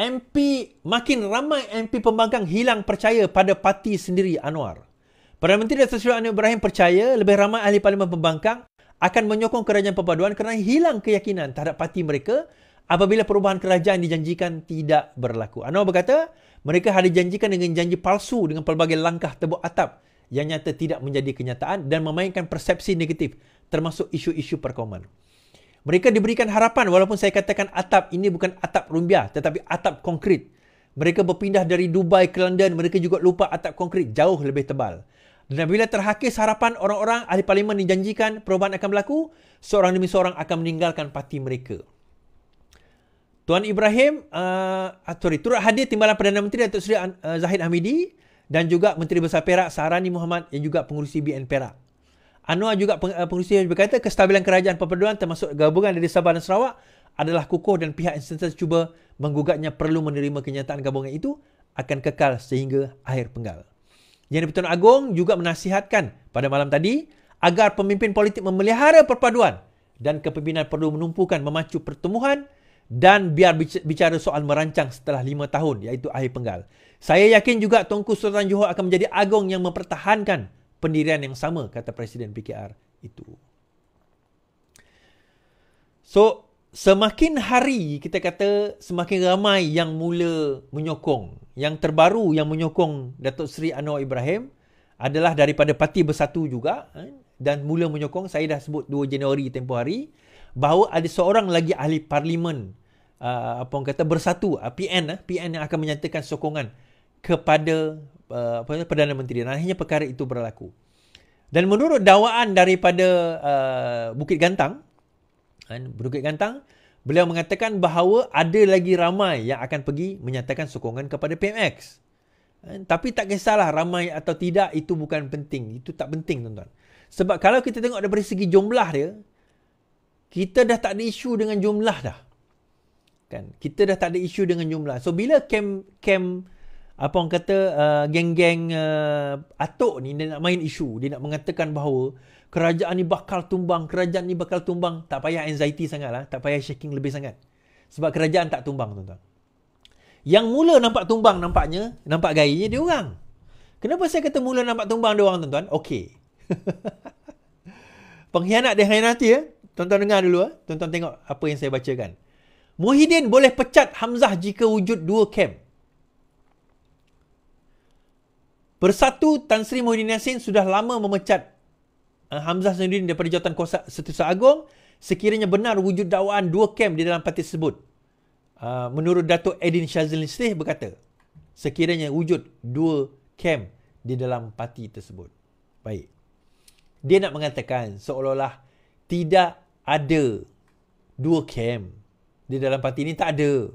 MP makin ramai MP pembangkang hilang percaya pada parti sendiri Anwar. Perdana Menteri Dato' Seri Anwar Ibrahim percaya lebih ramai ahli parlimen pembangkang akan menyokong kerajaan perpaduan kerana hilang keyakinan terhadap parti mereka apabila perubahan kerajaan dijanjikan tidak berlaku. Anwar berkata, mereka hari janjikan dengan janji palsu dengan pelbagai langkah tebuk atap yang nyata tidak menjadi kenyataan dan memainkan persepsi negatif termasuk isu-isu perkauman. Mereka diberikan harapan walaupun saya katakan atap ini bukan atap rumbia tetapi atap konkrit. Mereka berpindah dari Dubai ke London, mereka juga lupa atap konkrit jauh lebih tebal. Dan bila terhakis harapan orang-orang ahli parlimen dijanjikan perubahan akan berlaku, seorang demi seorang akan meninggalkan parti mereka. Tuan Ibrahim, uh, sorry, turut hadir Timbalan Perdana Menteri Datuk Seri uh, Zahid Hamidi dan juga Menteri Besar Perak Sarani Muhammad yang juga pengurusi BN Perak. Anwar juga peng, eh, pengurusi yang berkata kestabilan kerajaan perpaduan termasuk gabungan dari Sabah dan Sarawak adalah kukuh dan pihak instansi cuba menggugatnya perlu menerima kenyataan gabungan itu akan kekal sehingga akhir penggal. Yang di Agong juga menasihatkan pada malam tadi agar pemimpin politik memelihara perpaduan dan kepimpinan perlu menumpukan memacu pertumbuhan dan biar bicara soal merancang setelah lima tahun iaitu akhir penggal. Saya yakin juga Tunku Sultan Johor akan menjadi agong yang mempertahankan pendirian yang sama kata presiden PKR itu. So, semakin hari kita kata semakin ramai yang mula menyokong. Yang terbaru yang menyokong Datuk Seri Anwar Ibrahim adalah daripada Parti Bersatu juga eh, dan mula menyokong saya dah sebut 2 Januari tempoh hari bahawa ada seorang lagi ahli parlimen ah, apa orang kata bersatu ah, PN eh, PN yang akan menyatakan sokongan kepada Eh, apa perdana menteri dan akhirnya perkara itu berlaku. Dan menurut dakwaan daripada uh, Bukit Gantang kan Bukit Gantang beliau mengatakan bahawa ada lagi ramai yang akan pergi menyatakan sokongan kepada PMX. Kan? Tapi tak kisahlah ramai atau tidak itu bukan penting, itu tak penting tuan-tuan. Sebab kalau kita tengok dari segi jumlah dia kita dah tak ada isu dengan jumlah dah. Kan? Kita dah tak ada isu dengan jumlah. So bila kem kem camp- apa orang kata uh, geng-geng uh, atuk ni dia nak main isu dia nak mengatakan bahawa kerajaan ni bakal tumbang kerajaan ni bakal tumbang tak payah anxiety sangat lah, tak payah shaking lebih sangat sebab kerajaan tak tumbang tuan-tuan yang mula nampak tumbang nampaknya nampak gayanya dia orang kenapa saya kata mula nampak tumbang dia orang tuan-tuan okey pengkhianat dia nanti ya tuan-tuan dengar dulu ya tuan-tuan tengok apa yang saya bacakan Muhyiddin boleh pecat Hamzah jika wujud dua kem bersatu Tan Sri Muhyiddin Yassin sudah lama memecat eh, Hamzah Zainuddin daripada jawatan kuasa Setiausaha Agong sekiranya benar wujud dakwaan dua kem di dalam parti tersebut. Eh, menurut Datuk Edin Shazlin Sleh berkata, sekiranya wujud dua kem di dalam parti tersebut. Baik. Dia nak mengatakan seolah-olah tidak ada dua kem di dalam parti ini tak ada.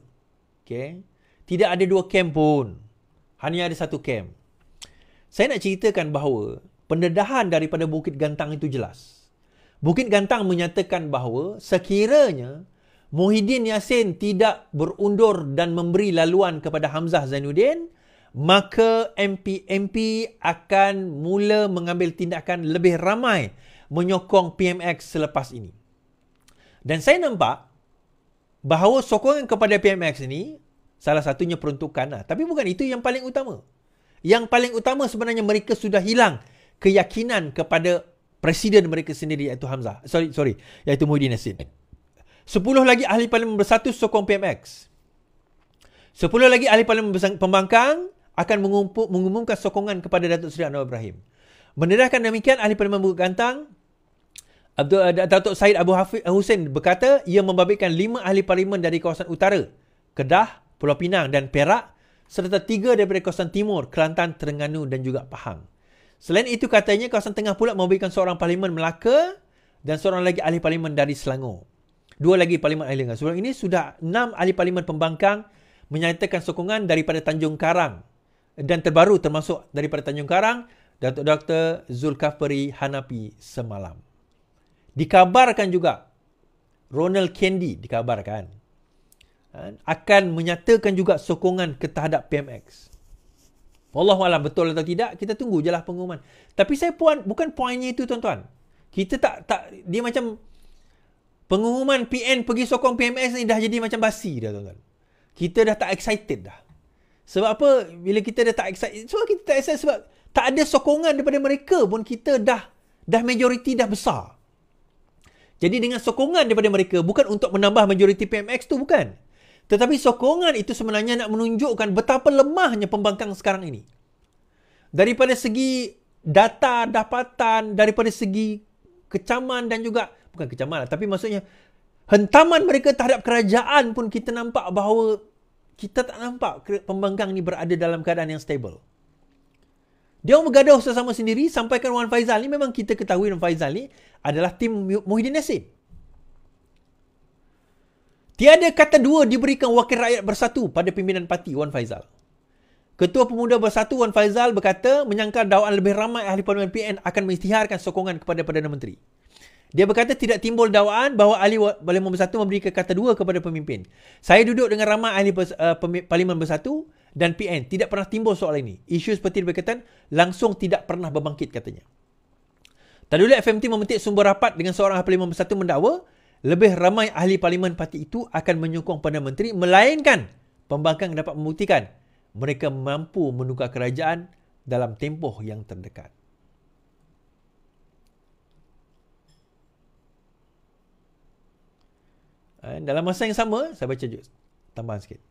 Okay. Tidak ada dua kem pun. Hanya ada satu kem. Saya nak ceritakan bahawa pendedahan daripada Bukit Gantang itu jelas. Bukit Gantang menyatakan bahawa sekiranya Muhyiddin Yassin tidak berundur dan memberi laluan kepada Hamzah Zainuddin, maka MP-MP akan mula mengambil tindakan lebih ramai menyokong PMX selepas ini. Dan saya nampak bahawa sokongan kepada PMX ini salah satunya peruntukan. Lah. Tapi bukan itu yang paling utama. Yang paling utama sebenarnya mereka sudah hilang keyakinan kepada presiden mereka sendiri iaitu Hamzah. Sorry, sorry. Iaitu Muhyiddin Yassin. Sepuluh lagi ahli parlimen bersatu sokong PMX. Sepuluh lagi ahli parlimen pembangkang akan mengumpul, mengumumkan sokongan kepada Datuk Seri Anwar Ibrahim. Mendedahkan demikian ahli parlimen Bukit Gantang Abdul, eh, Datuk Syed Abu Hafiz eh, Hussein berkata ia membabitkan lima ahli parlimen dari kawasan utara Kedah, Pulau Pinang dan Perak serta tiga daripada kawasan timur, Kelantan, Terengganu dan juga Pahang. Selain itu katanya kawasan tengah pula memberikan seorang parlimen Melaka dan seorang lagi ahli parlimen dari Selangor. Dua lagi parlimen ahli Selangor. Sebelum ini sudah enam ahli parlimen pembangkang menyatakan sokongan daripada Tanjung Karang. Dan terbaru termasuk daripada Tanjung Karang, Datuk Dr. Zulkafri Hanapi semalam. Dikabarkan juga Ronald kendi dikabarkan Kan? akan menyatakan juga sokongan terhadap PMX. Wallahualam betul atau tidak, kita tunggu jelah pengumuman. Tapi saya puan, bukan poinnya itu tuan-tuan. Kita tak, tak dia macam pengumuman PN pergi sokong PMX ni dah jadi macam basi dah tuan-tuan. Kita dah tak excited dah. Sebab apa? Bila kita dah tak excited, sebab kita tak excited sebab tak ada sokongan daripada mereka pun kita dah dah majoriti dah besar. Jadi dengan sokongan daripada mereka bukan untuk menambah majoriti PMX tu bukan. Tetapi sokongan itu sebenarnya nak menunjukkan betapa lemahnya pembangkang sekarang ini. Daripada segi data dapatan, daripada segi kecaman dan juga, bukan kecaman lah, tapi maksudnya hentaman mereka terhadap kerajaan pun kita nampak bahawa kita tak nampak pembangkang ni berada dalam keadaan yang stable. Dia bergaduh sesama sendiri sampaikan Wan Faizal ni memang kita ketahui Wan Faizal ni adalah tim Muhyiddin Nassim. Tiada kata dua diberikan wakil rakyat bersatu pada pimpinan parti Wan Faizal. Ketua Pemuda Bersatu Wan Faizal berkata menyangka dakwaan lebih ramai ahli parlimen PN akan mengisytiharkan sokongan kepada Perdana Menteri. Dia berkata tidak timbul dakwaan bahawa ahli parlimen bersatu memberikan kata dua kepada pemimpin. Saya duduk dengan ramai ahli eh, parlimen bersatu dan PN tidak pernah timbul soal ini. Isu seperti berkaitan langsung tidak pernah berbangkit katanya. Tadulah FMT memetik sumber rapat dengan seorang ahli parlimen bersatu mendakwa lebih ramai ahli parlimen parti itu akan menyokong Perdana Menteri melainkan pembangkang dapat membuktikan mereka mampu menukar kerajaan dalam tempoh yang terdekat. Eh, dalam masa yang sama, saya baca juga tambahan sikit.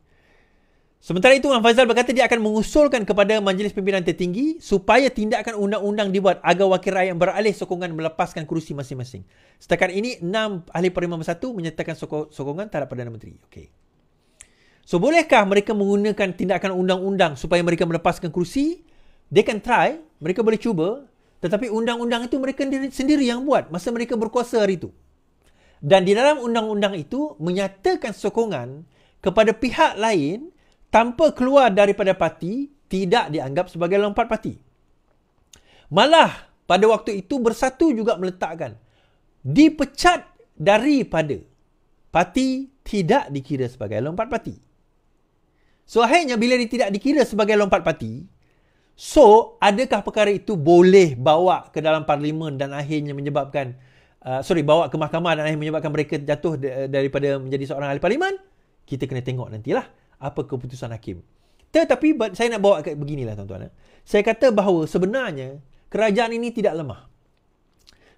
Sementara itu, Wan Faizal berkata dia akan mengusulkan kepada Majlis Pimpinan Tertinggi supaya tindakan undang-undang dibuat agar wakil rakyat beralih sokongan melepaskan kerusi masing-masing. Setakat ini, enam ahli Parlimen Bersatu menyatakan sokongan terhadap Perdana Menteri. Okay. So, bolehkah mereka menggunakan tindakan undang-undang supaya mereka melepaskan kerusi? They can try. Mereka boleh cuba. Tetapi undang-undang itu mereka sendiri yang buat masa mereka berkuasa hari itu. Dan di dalam undang-undang itu menyatakan sokongan kepada pihak lain tanpa keluar daripada parti tidak dianggap sebagai lompat parti. Malah pada waktu itu bersatu juga meletakkan dipecat daripada parti tidak dikira sebagai lompat parti. So akhirnya bila dia tidak dikira sebagai lompat parti, so adakah perkara itu boleh bawa ke dalam parlimen dan akhirnya menyebabkan uh, sorry bawa ke mahkamah dan akhirnya menyebabkan mereka jatuh daripada menjadi seorang ahli parlimen? Kita kena tengok nantilah apa keputusan hakim. Tetapi saya nak bawa beginilah tuan-tuan. Eh. Saya kata bahawa sebenarnya kerajaan ini tidak lemah.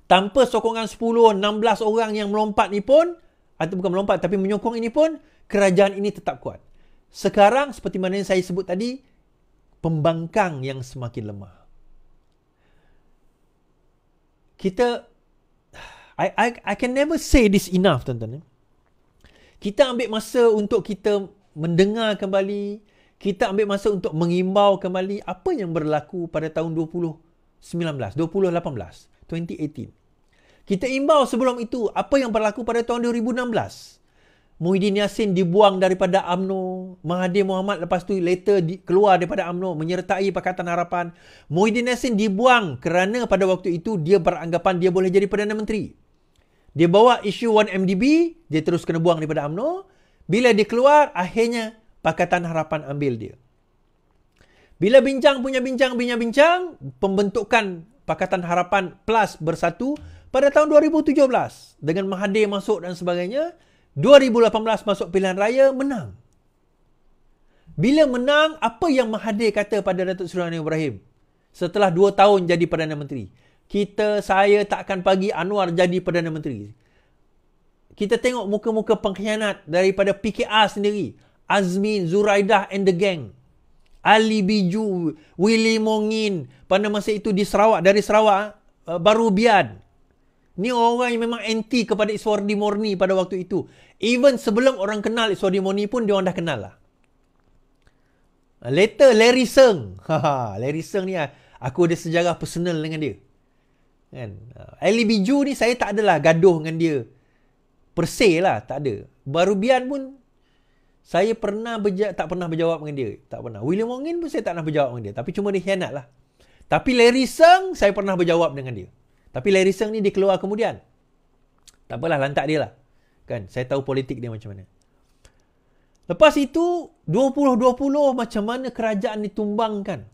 Tanpa sokongan 10, 16 orang yang melompat ni pun, atau bukan melompat tapi menyokong ini pun, kerajaan ini tetap kuat. Sekarang seperti mana yang saya sebut tadi, pembangkang yang semakin lemah. Kita, I, I, I can never say this enough tuan-tuan. Eh. Kita ambil masa untuk kita mendengar kembali, kita ambil masa untuk mengimbau kembali apa yang berlaku pada tahun 2019, 2018, 2018. Kita imbau sebelum itu apa yang berlaku pada tahun 2016. Muhyiddin Yassin dibuang daripada AMNO. Mahathir Mohamad lepas tu later di, keluar daripada AMNO menyertai Pakatan Harapan. Muhyiddin Yassin dibuang kerana pada waktu itu dia beranggapan dia boleh jadi Perdana Menteri. Dia bawa isu 1MDB, dia terus kena buang daripada AMNO. Bila dia keluar, akhirnya Pakatan Harapan ambil dia. Bila bincang punya bincang punya bincang, pembentukan Pakatan Harapan Plus Bersatu pada tahun 2017 dengan Mahathir masuk dan sebagainya, 2018 masuk pilihan raya menang. Bila menang, apa yang Mahathir kata pada Datuk Seri Anwar Ibrahim setelah dua tahun jadi Perdana Menteri? Kita, saya takkan pagi Anwar jadi Perdana Menteri kita tengok muka-muka pengkhianat daripada PKR sendiri. Azmin, Zuraidah and the gang. Ali Biju, Willy Mongin. Pada masa itu di Sarawak. Dari Sarawak, eh, baru Bian. Ni orang yang memang anti kepada Iswardi Morni pada waktu itu. Even sebelum orang kenal Iswardi Morni pun, dia orang dah kenal lah. Later, Larry Seng. Larry Seng ni, ah. aku ada sejarah personal dengan dia. Kan? Ah, Ali Biju ni, saya tak adalah gaduh dengan dia. Perse lah tak ada Barubian pun Saya pernah berja- tak pernah berjawab dengan dia Tak pernah William Wongin pun saya tak pernah berjawab dengan dia Tapi cuma dia hianat lah Tapi Larry Sung saya pernah berjawab dengan dia Tapi Larry Sung ni dia keluar kemudian Tak apalah lantak dia lah Kan saya tahu politik dia macam mana Lepas itu 2020 macam mana kerajaan ditumbangkan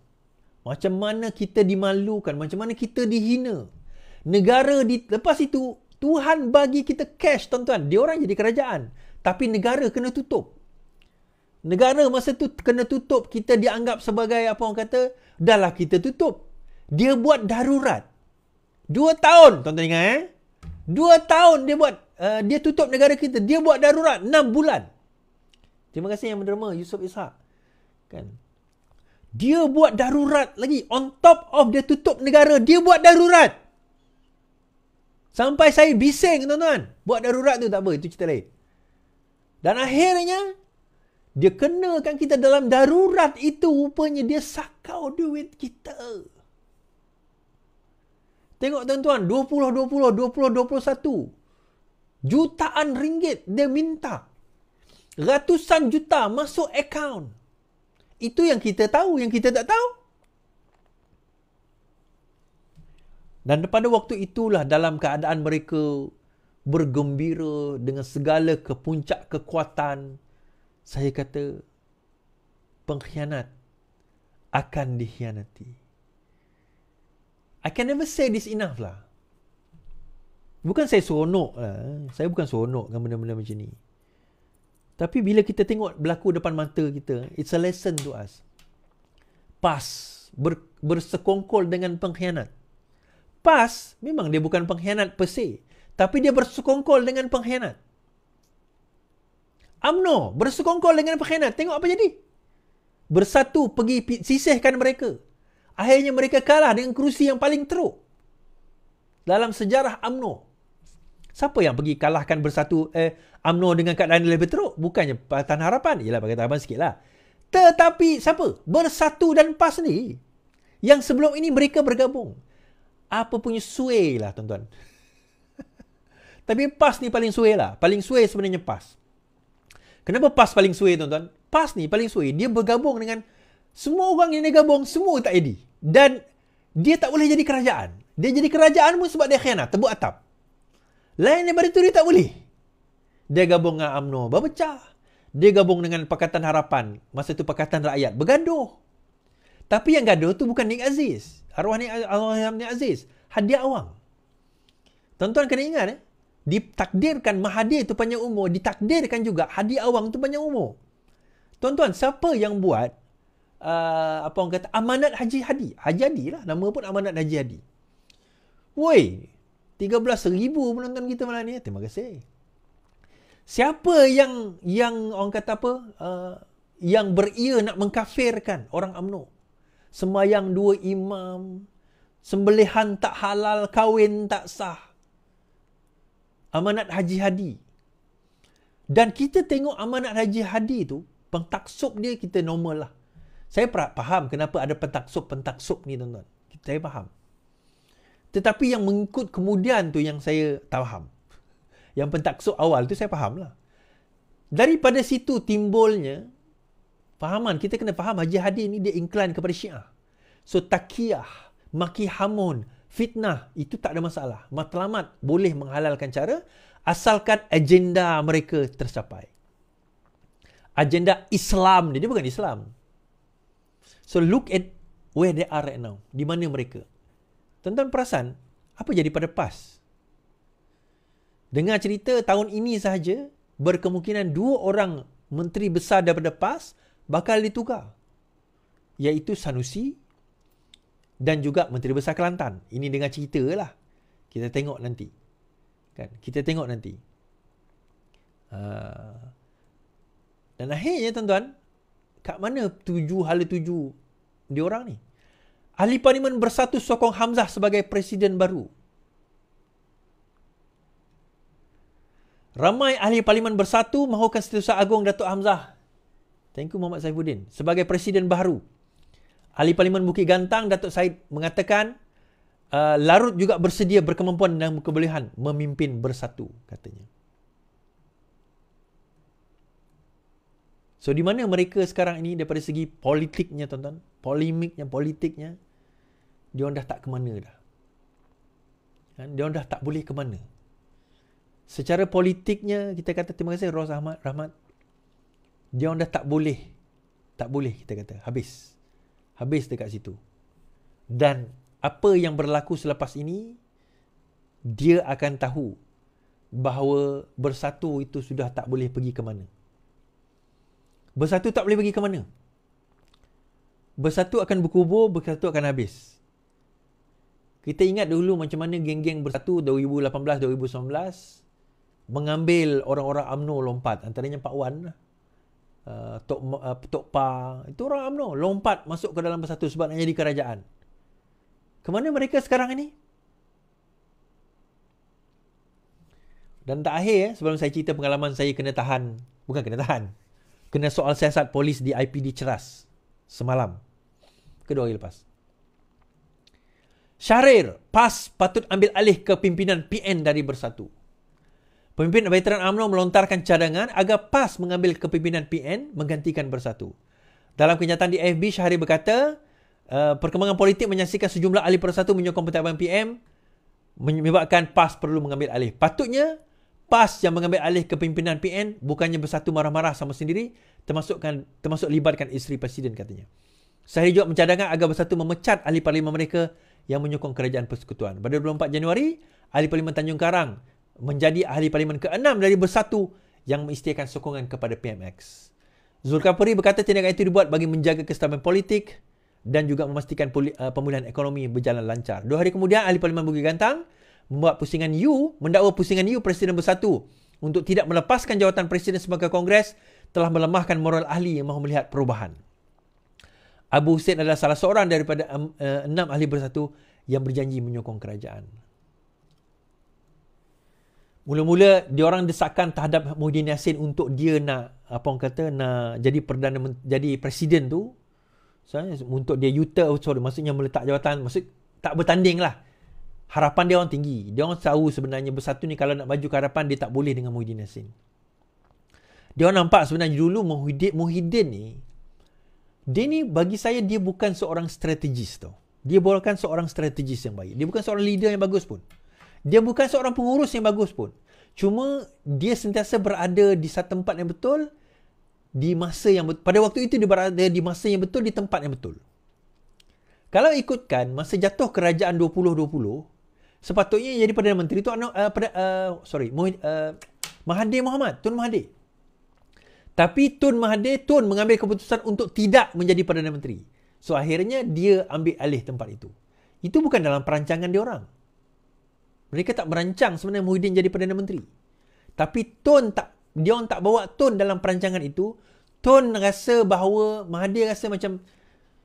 Macam mana kita dimalukan Macam mana kita dihina Negara di Lepas itu Tuhan bagi kita cash tuan-tuan. Dia orang jadi kerajaan. Tapi negara kena tutup. Negara masa tu kena tutup. Kita dianggap sebagai apa orang kata. Dahlah kita tutup. Dia buat darurat. Dua tahun tuan-tuan ingat eh. Dua tahun dia buat. Uh, dia tutup negara kita. Dia buat darurat. Enam bulan. Terima kasih yang menderma Yusuf Ishak. Kan. Dia buat darurat lagi. On top of dia tutup negara. Dia buat darurat. Sampai saya bising tuan-tuan. Buat darurat tu tak apa. Itu cerita lain. Dan akhirnya, dia kenakan kita dalam darurat itu. Rupanya dia sakau duit kita. Tengok tuan-tuan. 20, 20, 20, Jutaan ringgit dia minta. Ratusan juta masuk akaun. Itu yang kita tahu. Yang kita tak tahu. Dan pada waktu itulah dalam keadaan mereka bergembira dengan segala kepuncak kekuatan, saya kata pengkhianat akan dikhianati. I can never say this enough lah. Bukan saya seronok lah. Saya bukan seronok dengan benda-benda macam ni. Tapi bila kita tengok berlaku depan mata kita, it's a lesson to us. Pas ber, bersekongkol dengan pengkhianat. PAS memang dia bukan pengkhianat per se. Tapi dia bersekongkol dengan pengkhianat. UMNO bersekongkol dengan pengkhianat. Tengok apa jadi. Bersatu pergi sisihkan mereka. Akhirnya mereka kalah dengan kerusi yang paling teruk. Dalam sejarah UMNO. Siapa yang pergi kalahkan bersatu eh, UMNO dengan keadaan yang lebih teruk? Bukannya Tanah Harapan. Yelah, Pakatan Harapan sikit lah. Tetapi siapa? Bersatu dan PAS ni. Yang sebelum ini mereka bergabung apa punya suai lah tuan-tuan. Tapi pas ni paling suai lah. Paling suai sebenarnya pas. Kenapa pas paling suai tuan-tuan? Pas ni paling suai. Dia bergabung dengan semua orang yang dia gabung. Semua tak edi Dan dia tak boleh jadi kerajaan. Dia jadi kerajaan pun sebab dia khianat. Tebuk atap. Lain daripada tu dia tak boleh. Dia gabung dengan UMNO. Berpecah. Dia gabung dengan Pakatan Harapan. Masa tu Pakatan Rakyat. Bergaduh. Tapi yang gaduh tu bukan Nick Aziz. Arwah ni Allah Yang Aziz. Hadiah awang. Tuan-tuan kena ingat eh. Ditakdirkan mahadir tu panjang umur. Ditakdirkan juga hadiah awang tu panjang umur. Tuan-tuan, siapa yang buat uh, apa orang kata amanat haji hadi. Haji hadi lah. Nama pun amanat haji hadi. Woi, 13,000 penonton kita malam ni. Terima kasih. Siapa yang yang orang kata apa? Uh, yang beria nak mengkafirkan orang UMNO? semayang dua imam, sembelihan tak halal, kawin tak sah. Amanat Haji Hadi. Dan kita tengok amanat Haji Hadi tu, pentaksub dia kita normal lah. Saya faham kenapa ada pentaksub-pentaksub ni tuan-tuan. Saya faham. Tetapi yang mengikut kemudian tu yang saya tak faham. Yang pentaksub awal tu saya faham lah. Daripada situ timbulnya, Fahaman, kita kena faham Haji Hadi ni dia incline kepada syiah. So takiyah, maki hamun, fitnah, itu tak ada masalah. Matlamat boleh menghalalkan cara asalkan agenda mereka tercapai. Agenda Islam ni, dia bukan Islam. So look at where they are right now. Di mana mereka. Tentang perasan, apa jadi pada PAS? Dengar cerita tahun ini sahaja, berkemungkinan dua orang menteri besar daripada PAS bakal ditukar iaitu Sanusi dan juga Menteri Besar Kelantan. Ini dengan cerita lah. Kita tengok nanti. Kan? Kita tengok nanti. Uh, dan akhirnya tuan-tuan, kat mana tuju hala tuju diorang ni? Ahli Parlimen Bersatu sokong Hamzah sebagai presiden baru. Ramai Ahli Parlimen Bersatu mahukan Setiausaha agung Datuk Hamzah Tengku Muhammad Saifuddin sebagai presiden baru. Ahli Parlimen Bukit Gantang Datuk Said mengatakan uh, Larut juga bersedia berkemampuan dan kebolehan memimpin bersatu katanya. So di mana mereka sekarang ini daripada segi politiknya tuan-tuan? Polemiknya, politiknya. Dia orang dah tak ke mana dah. Kan? Dia orang dah tak boleh ke mana. Secara politiknya kita kata terima kasih Ros Ahmad Rahmat dia orang dah tak boleh tak boleh kita kata habis habis dekat situ dan apa yang berlaku selepas ini dia akan tahu bahawa bersatu itu sudah tak boleh pergi ke mana bersatu tak boleh pergi ke mana bersatu akan berkubur bersatu akan habis kita ingat dulu macam mana geng-geng bersatu 2018 2019 mengambil orang-orang AMNO lompat antaranya Pak Wan lah uh, Tok, uh, Tok Pa itu orang UMNO lompat masuk ke dalam bersatu sebab nak jadi kerajaan kemana mereka sekarang ini dan terakhir eh, sebelum saya cerita pengalaman saya kena tahan bukan kena tahan kena soal siasat polis di IPD Ceras semalam kedua hari lepas syahrir PAS patut ambil alih kepimpinan PN dari Bersatu Pemimpin veteran UMNO melontarkan cadangan agar PAS mengambil kepimpinan PN menggantikan bersatu. Dalam kenyataan di FB, Syahari berkata, uh, perkembangan politik menyaksikan sejumlah ahli persatu menyokong pentadbiran PM menyebabkan PAS perlu mengambil alih. Patutnya, PAS yang mengambil alih kepimpinan PN bukannya bersatu marah-marah sama sendiri termasukkan termasuk libatkan isteri presiden katanya. Syahari juga mencadangkan agar bersatu memecat ahli parlimen mereka yang menyokong kerajaan persekutuan. Pada 24 Januari, ahli parlimen Tanjung Karang menjadi ahli parlimen ke-6 dari bersatu yang mengisytiharkan sokongan kepada PMX. Zulkarnain berkata tindakan itu dibuat bagi menjaga kestabilan politik dan juga memastikan eh, pemulihan ekonomi berjalan lancar. Dua hari kemudian, ahli parlimen Bukit Gantang membuat pusingan U, mendakwa pusingan U Presiden Bersatu untuk tidak melepaskan jawatan Presiden sebagai Kongres telah melemahkan moral ahli yang mahu melihat perubahan. Abu Hussein adalah salah seorang daripada eh, enam ahli bersatu yang berjanji menyokong kerajaan. Mula-mula dia orang desakan terhadap Muhyiddin Yassin untuk dia nak apa orang kata nak jadi perdana jadi presiden tu. so, eh, untuk dia yuta oh, sorry maksudnya meletak jawatan maksud tak bertanding lah. Harapan dia orang tinggi. Dia orang tahu sebenarnya bersatu ni kalau nak maju ke harapan dia tak boleh dengan Muhyiddin Yassin. Dia orang nampak sebenarnya dulu Muhyiddin, Muhyiddin ni dia ni bagi saya dia bukan seorang strategis tau. Dia bukan seorang strategis yang baik. Dia bukan seorang leader yang bagus pun dia bukan seorang pengurus yang bagus pun. Cuma dia sentiasa berada di satu tempat yang betul di masa yang betul. pada waktu itu dia berada di masa yang betul di tempat yang betul. Kalau ikutkan masa jatuh kerajaan 2020, sepatutnya jadi perdana menteri itu anak uh, uh, sorry Muh, eh, uh, Mahathir Mohamad, Tun Mahathir. Tapi Tun Mahathir Tun mengambil keputusan untuk tidak menjadi perdana menteri. So akhirnya dia ambil alih tempat itu. Itu bukan dalam perancangan dia orang. Mereka tak merancang sebenarnya Muhyiddin jadi Perdana Menteri. Tapi Tun tak, dia orang tak bawa Tun dalam perancangan itu. Tun rasa bahawa Mahathir rasa macam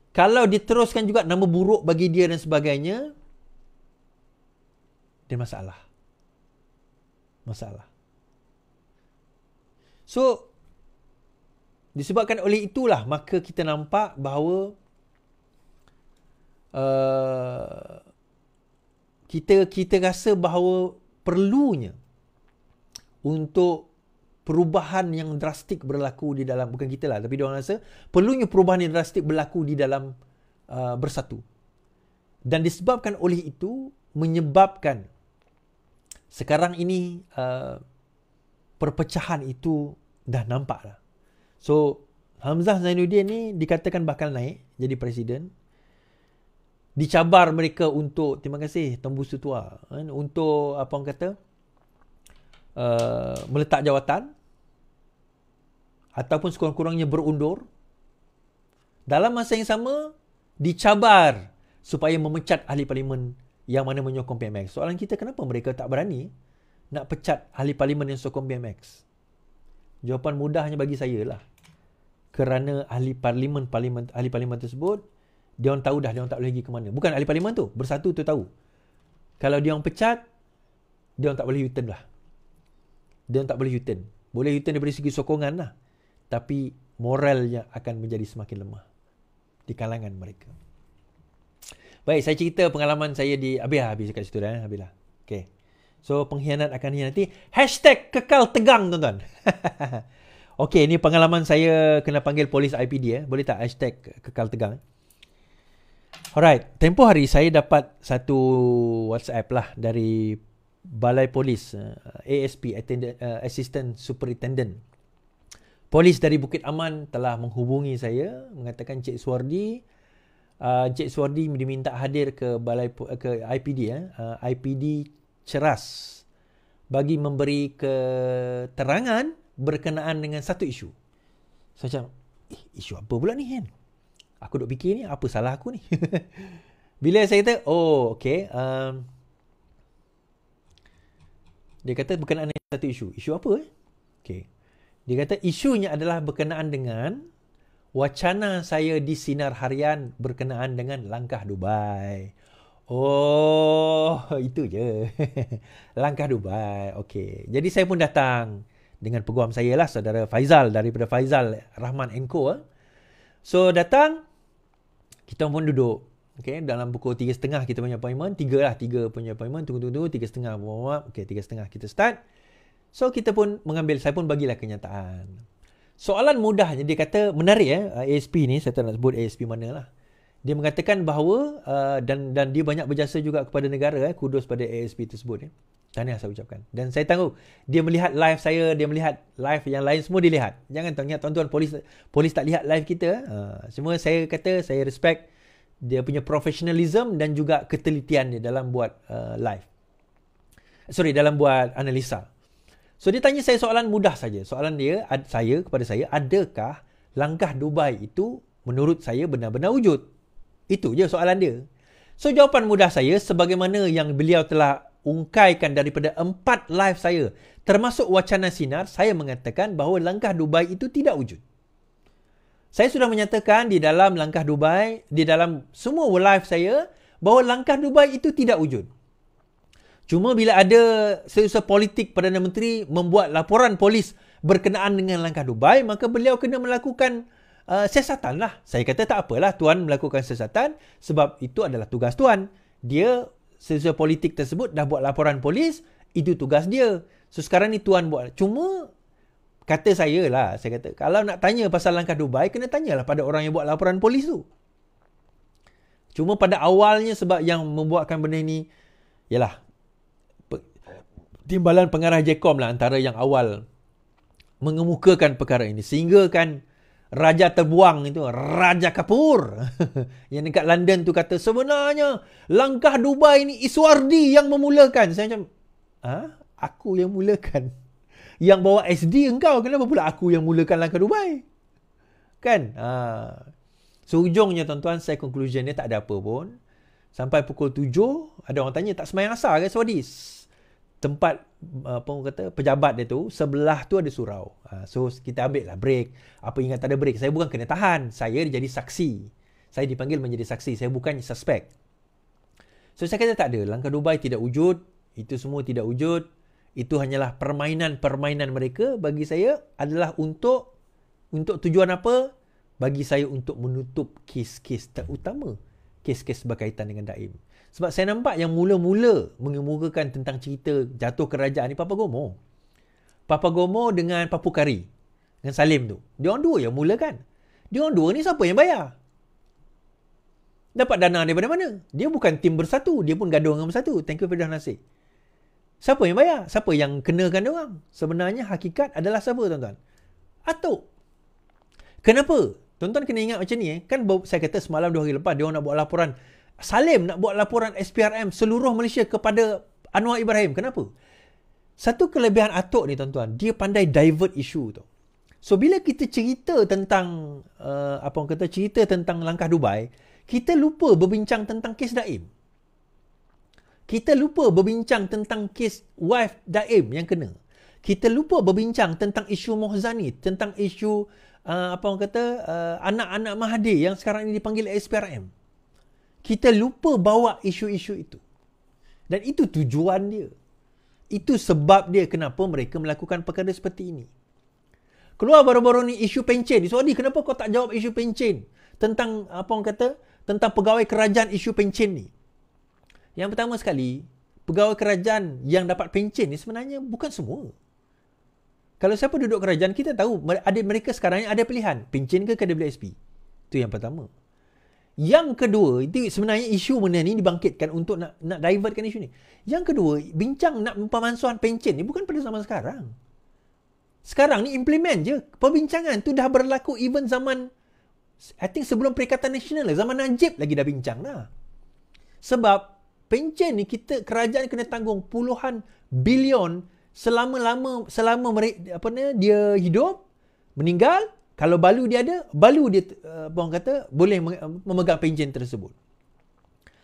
kalau diteruskan juga nama buruk bagi dia dan sebagainya, dia masalah. Masalah. So, disebabkan oleh itulah maka kita nampak bahawa uh, kita kita rasa bahawa perlunya untuk perubahan yang drastik berlaku di dalam bukan kita lah tapi dia orang rasa perlunya perubahan yang drastik berlaku di dalam uh, bersatu dan disebabkan oleh itu menyebabkan sekarang ini uh, perpecahan itu dah nampak lah. So Hamzah Zainuddin ni dikatakan bakal naik jadi presiden dicabar mereka untuk terima kasih tembus tua kan untuk apa orang kata uh, meletak jawatan ataupun sekurang-kurangnya berundur dalam masa yang sama dicabar supaya memecat ahli parlimen yang mana menyokong BMX. Soalan kita kenapa mereka tak berani nak pecat ahli parlimen yang sokong BMX? Jawapan mudahnya bagi saya lah. Kerana ahli parlimen parlimen ahli parlimen tersebut dia orang tahu dah dia orang tak boleh pergi ke mana. Bukan ahli parlimen tu, bersatu tu tahu. Kalau dia orang pecat, dia orang tak boleh U-turn lah. Dia orang tak boleh U-turn. Boleh U-turn daripada segi sokongan lah. Tapi moralnya akan menjadi semakin lemah di kalangan mereka. Baik, saya cerita pengalaman saya di Abia habis lah, kat situ dah, eh? Abila. Okey. So pengkhianat akan nanti Hashtag kekal tegang tuan-tuan Okay ini pengalaman saya Kena panggil polis IPD eh. Boleh tak hashtag kekal tegang eh? Alright, tempoh hari saya dapat satu WhatsApp lah dari Balai Polis uh, eh, ASP Attendant, uh, eh, Assistant Superintendent. Polis dari Bukit Aman telah menghubungi saya mengatakan Cik Swardi, uh, ah, Cik Swardi diminta hadir ke Balai uh, ke IPD ya, uh, IPD Ceras bagi memberi keterangan berkenaan dengan satu isu. Saya so, macam, eh, isu apa pula ni, kan? aku duk fikir ni apa salah aku ni bila saya kata oh okay um, dia kata berkenaan dengan satu isu isu apa eh okay. dia kata isunya adalah berkenaan dengan wacana saya di sinar harian berkenaan dengan langkah Dubai oh itu je langkah Dubai okay. jadi saya pun datang dengan peguam saya lah saudara Faizal daripada Faizal Rahman Enko eh. So datang kita pun duduk okay dalam pukul setengah kita punya appointment tiga lah tiga punya appointment tunggu tunggu tunggu 3.30 okay Tiga setengah kita start so kita pun mengambil saya pun bagilah kenyataan soalan mudah, jadi kata menarik eh uh, ASP ni saya tak nak sebut ASP mana lah dia mengatakan bahawa uh, dan dan dia banyak berjasa juga kepada negara eh kudus pada ASP tersebut eh. Tahniah saya ucapkan. Dan saya tahu dia melihat live saya, dia melihat live yang lain semua dilihat. Jangan tanya tuan-tuan polis polis tak lihat live kita. Uh, semua saya kata saya respect dia punya professionalism dan juga ketelitian dia dalam buat uh, live. Sorry, dalam buat analisa. So dia tanya saya soalan mudah saja. Soalan dia ad, saya kepada saya, adakah langkah Dubai itu menurut saya benar-benar wujud? Itu je soalan dia. So jawapan mudah saya sebagaimana yang beliau telah ungkaikan daripada empat live saya termasuk wacana sinar saya mengatakan bahawa langkah Dubai itu tidak wujud. Saya sudah menyatakan di dalam langkah Dubai, di dalam semua live saya bahawa langkah Dubai itu tidak wujud. Cuma bila ada seusaha politik Perdana Menteri membuat laporan polis berkenaan dengan langkah Dubai, maka beliau kena melakukan uh, sesatan lah. Saya kata tak apalah tuan melakukan sesatan sebab itu adalah tugas tuan. Dia sesuai politik tersebut dah buat laporan polis, itu tugas dia. So sekarang ni tuan buat. Cuma kata saya lah, saya kata kalau nak tanya pasal langkah Dubai, kena tanyalah pada orang yang buat laporan polis tu. Cuma pada awalnya sebab yang membuatkan benda ni, ialah timbalan pengarah JCOM lah antara yang awal mengemukakan perkara ini. Sehingga kan Raja terbuang itu Raja Kapur Yang dekat London tu kata Sebenarnya Langkah Dubai ni Iswardi yang memulakan Saya macam ha? Aku yang mulakan Yang bawa SD engkau Kenapa pula aku yang mulakan langkah Dubai Kan ha. So ujungnya tuan-tuan Saya conclusion dia tak ada apa pun Sampai pukul 7 Ada orang tanya Tak semayang asal ke Iswardi Tempat apa orang kata pejabat dia tu sebelah tu ada surau. Ha, so kita ambil lah break. Apa ingat ada break? Saya bukan kena tahan. Saya jadi saksi. Saya dipanggil menjadi saksi. Saya bukan suspek. So saya kata tak ada. Langkah Dubai tidak wujud. Itu semua tidak wujud. Itu hanyalah permainan-permainan mereka bagi saya adalah untuk untuk tujuan apa? Bagi saya untuk menutup kes-kes terutama kes-kes berkaitan dengan Daim. Sebab saya nampak yang mula-mula mengemukakan tentang cerita jatuh kerajaan ni Papa Gomo. Papa Gomo dengan Papu Kari. Dengan Salim tu. Dia orang dua yang mula kan. Dia orang dua ni siapa yang bayar? Dapat dana daripada mana? Dia bukan tim bersatu. Dia pun gaduh dengan bersatu. Thank you for the nasi. Siapa yang bayar? Siapa yang kenakan dia orang? Sebenarnya hakikat adalah siapa tuan-tuan? Atuk. Kenapa? Tuan-tuan kena ingat macam ni eh. Kan saya kata semalam dua hari lepas dia orang nak buat laporan Salim nak buat laporan SPRM seluruh Malaysia kepada Anwar Ibrahim. Kenapa? Satu kelebihan Atok ni tuan-tuan, dia pandai divert isu tu. So bila kita cerita tentang uh, apa orang kata cerita tentang langkah Dubai, kita lupa berbincang tentang kes Daim. Kita lupa berbincang tentang kes wife Daim yang kena. Kita lupa berbincang tentang isu Mohzani, tentang isu uh, apa orang kata uh, anak-anak Mahdi yang sekarang ini dipanggil SPRM kita lupa bawa isu-isu itu. Dan itu tujuan dia. Itu sebab dia kenapa mereka melakukan perkara seperti ini. Keluar baru-baru ni isu pencen. Suadi, kenapa kau tak jawab isu pencen? Tentang apa orang kata? Tentang pegawai kerajaan isu pencen ni. Yang pertama sekali, pegawai kerajaan yang dapat pencen ni sebenarnya bukan semua. Kalau siapa duduk kerajaan, kita tahu ada mereka sekarang ada pilihan. Pencen ke KWSP? Itu yang pertama. Yang kedua, itu sebenarnya isu mengenai ini dibangkitkan untuk nak, nak divertkan isu ni. Yang kedua, bincang nak pemansuhan pencen ni bukan pada zaman sekarang. Sekarang ni implement je. Perbincangan tu dah berlaku even zaman, I think sebelum Perikatan Nasional lah. Zaman Najib lagi dah bincang lah. Sebab pencen ni kita, kerajaan kena tanggung puluhan bilion selama-lama, selama, -lama, selama mereka, apa ni, dia hidup, meninggal, kalau balu dia ada balu dia uh, orang kata boleh memegang pencen tersebut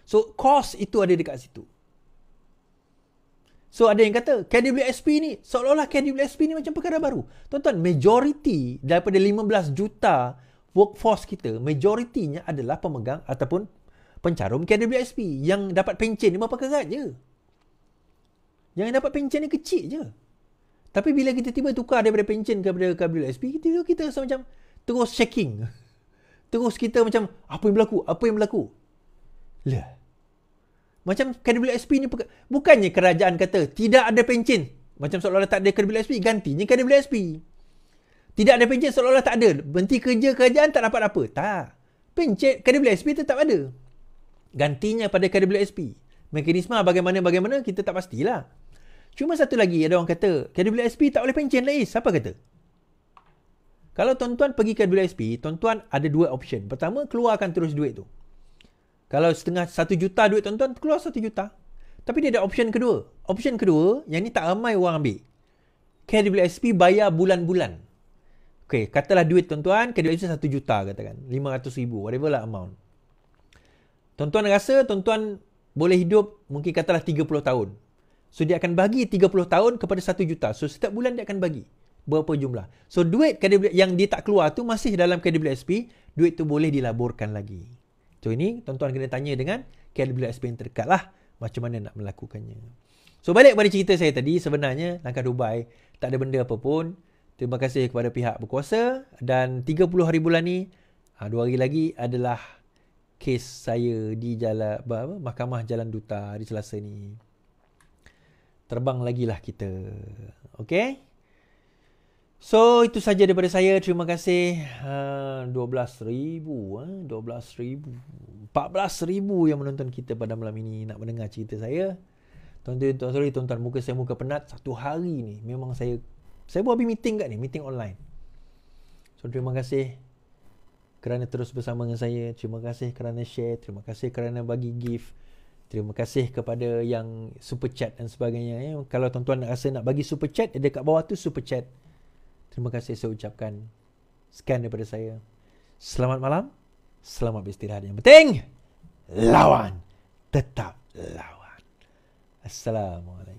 so cost itu ada dekat situ so ada yang kata KWSP ni seolah-olah KWSP ni macam perkara baru tuan-tuan majority daripada 15 juta workforce kita majoritinya adalah pemegang ataupun pencarum KWSP yang dapat pencen ni berapa kerat je yang dapat pencen ni kecil je tapi bila kita tiba tukar daripada pension kepada WSP, kita kita rasa macam terus shaking. Terus kita macam apa yang berlaku? Apa yang berlaku? Lah. Macam KWSP ni bukannya kerajaan kata tidak ada pension. Macam seolah-olah tak ada KWSP, gantinya KWSP. Tidak ada pension seolah-olah tak ada. Berhenti kerja kerajaan tak dapat apa. Tak. Pencet KWSP tetap ada. Gantinya pada KWSP. Mekanisme bagaimana-bagaimana kita tak pastilah. Cuma satu lagi ada orang kata, KWSP tak boleh pencen lah Siapa kata? Kalau tuan-tuan pergi KWSP, tuan-tuan ada dua option. Pertama, keluarkan terus duit tu. Kalau setengah satu juta duit tuan-tuan, keluar satu juta. Tapi dia ada option kedua. Option kedua, yang ni tak ramai orang ambil. KWSP bayar bulan-bulan. Okay, katalah duit tuan-tuan, KWSP satu juta katakan. Lima ratus ribu, whatever lah amount. Tuan-tuan rasa tuan-tuan boleh hidup mungkin katalah 30 tahun. So dia akan bagi 30 tahun kepada 1 juta. So setiap bulan dia akan bagi berapa jumlah. So duit yang dia tak keluar tu masih dalam KWSP, duit tu boleh dilaburkan lagi. So ini tuan-tuan kena tanya dengan KWSP yang terdekat lah macam mana nak melakukannya. So balik pada cerita saya tadi, sebenarnya langkah Dubai tak ada benda apa pun. Terima kasih kepada pihak berkuasa dan 30 hari bulan ni, ha, dua hari lagi adalah kes saya di jala, apa, mahkamah jalan duta di Selasa ni terbang lagi lah kita. Okay? So, itu saja daripada saya. Terima kasih. Uh, 12,000. Uh, 12,000. 14,000 yang menonton kita pada malam ini nak mendengar cerita saya. Tuan-tuan, tuan, sorry tuan-tuan. Muka saya muka penat. Satu hari ni memang saya... Saya buat habis meeting kat ni. Meeting online. So, terima kasih kerana terus bersama dengan saya. Terima kasih kerana share. Terima kasih kerana bagi gift. Terima kasih kepada yang super chat dan sebagainya. Eh. Kalau tuan-tuan nak rasa nak bagi super chat, ada eh, kat bawah tu super chat. Terima kasih saya ucapkan. Sekian daripada saya. Selamat malam. Selamat beristirahat. Yang penting, lawan. Tetap lawan. Assalamualaikum.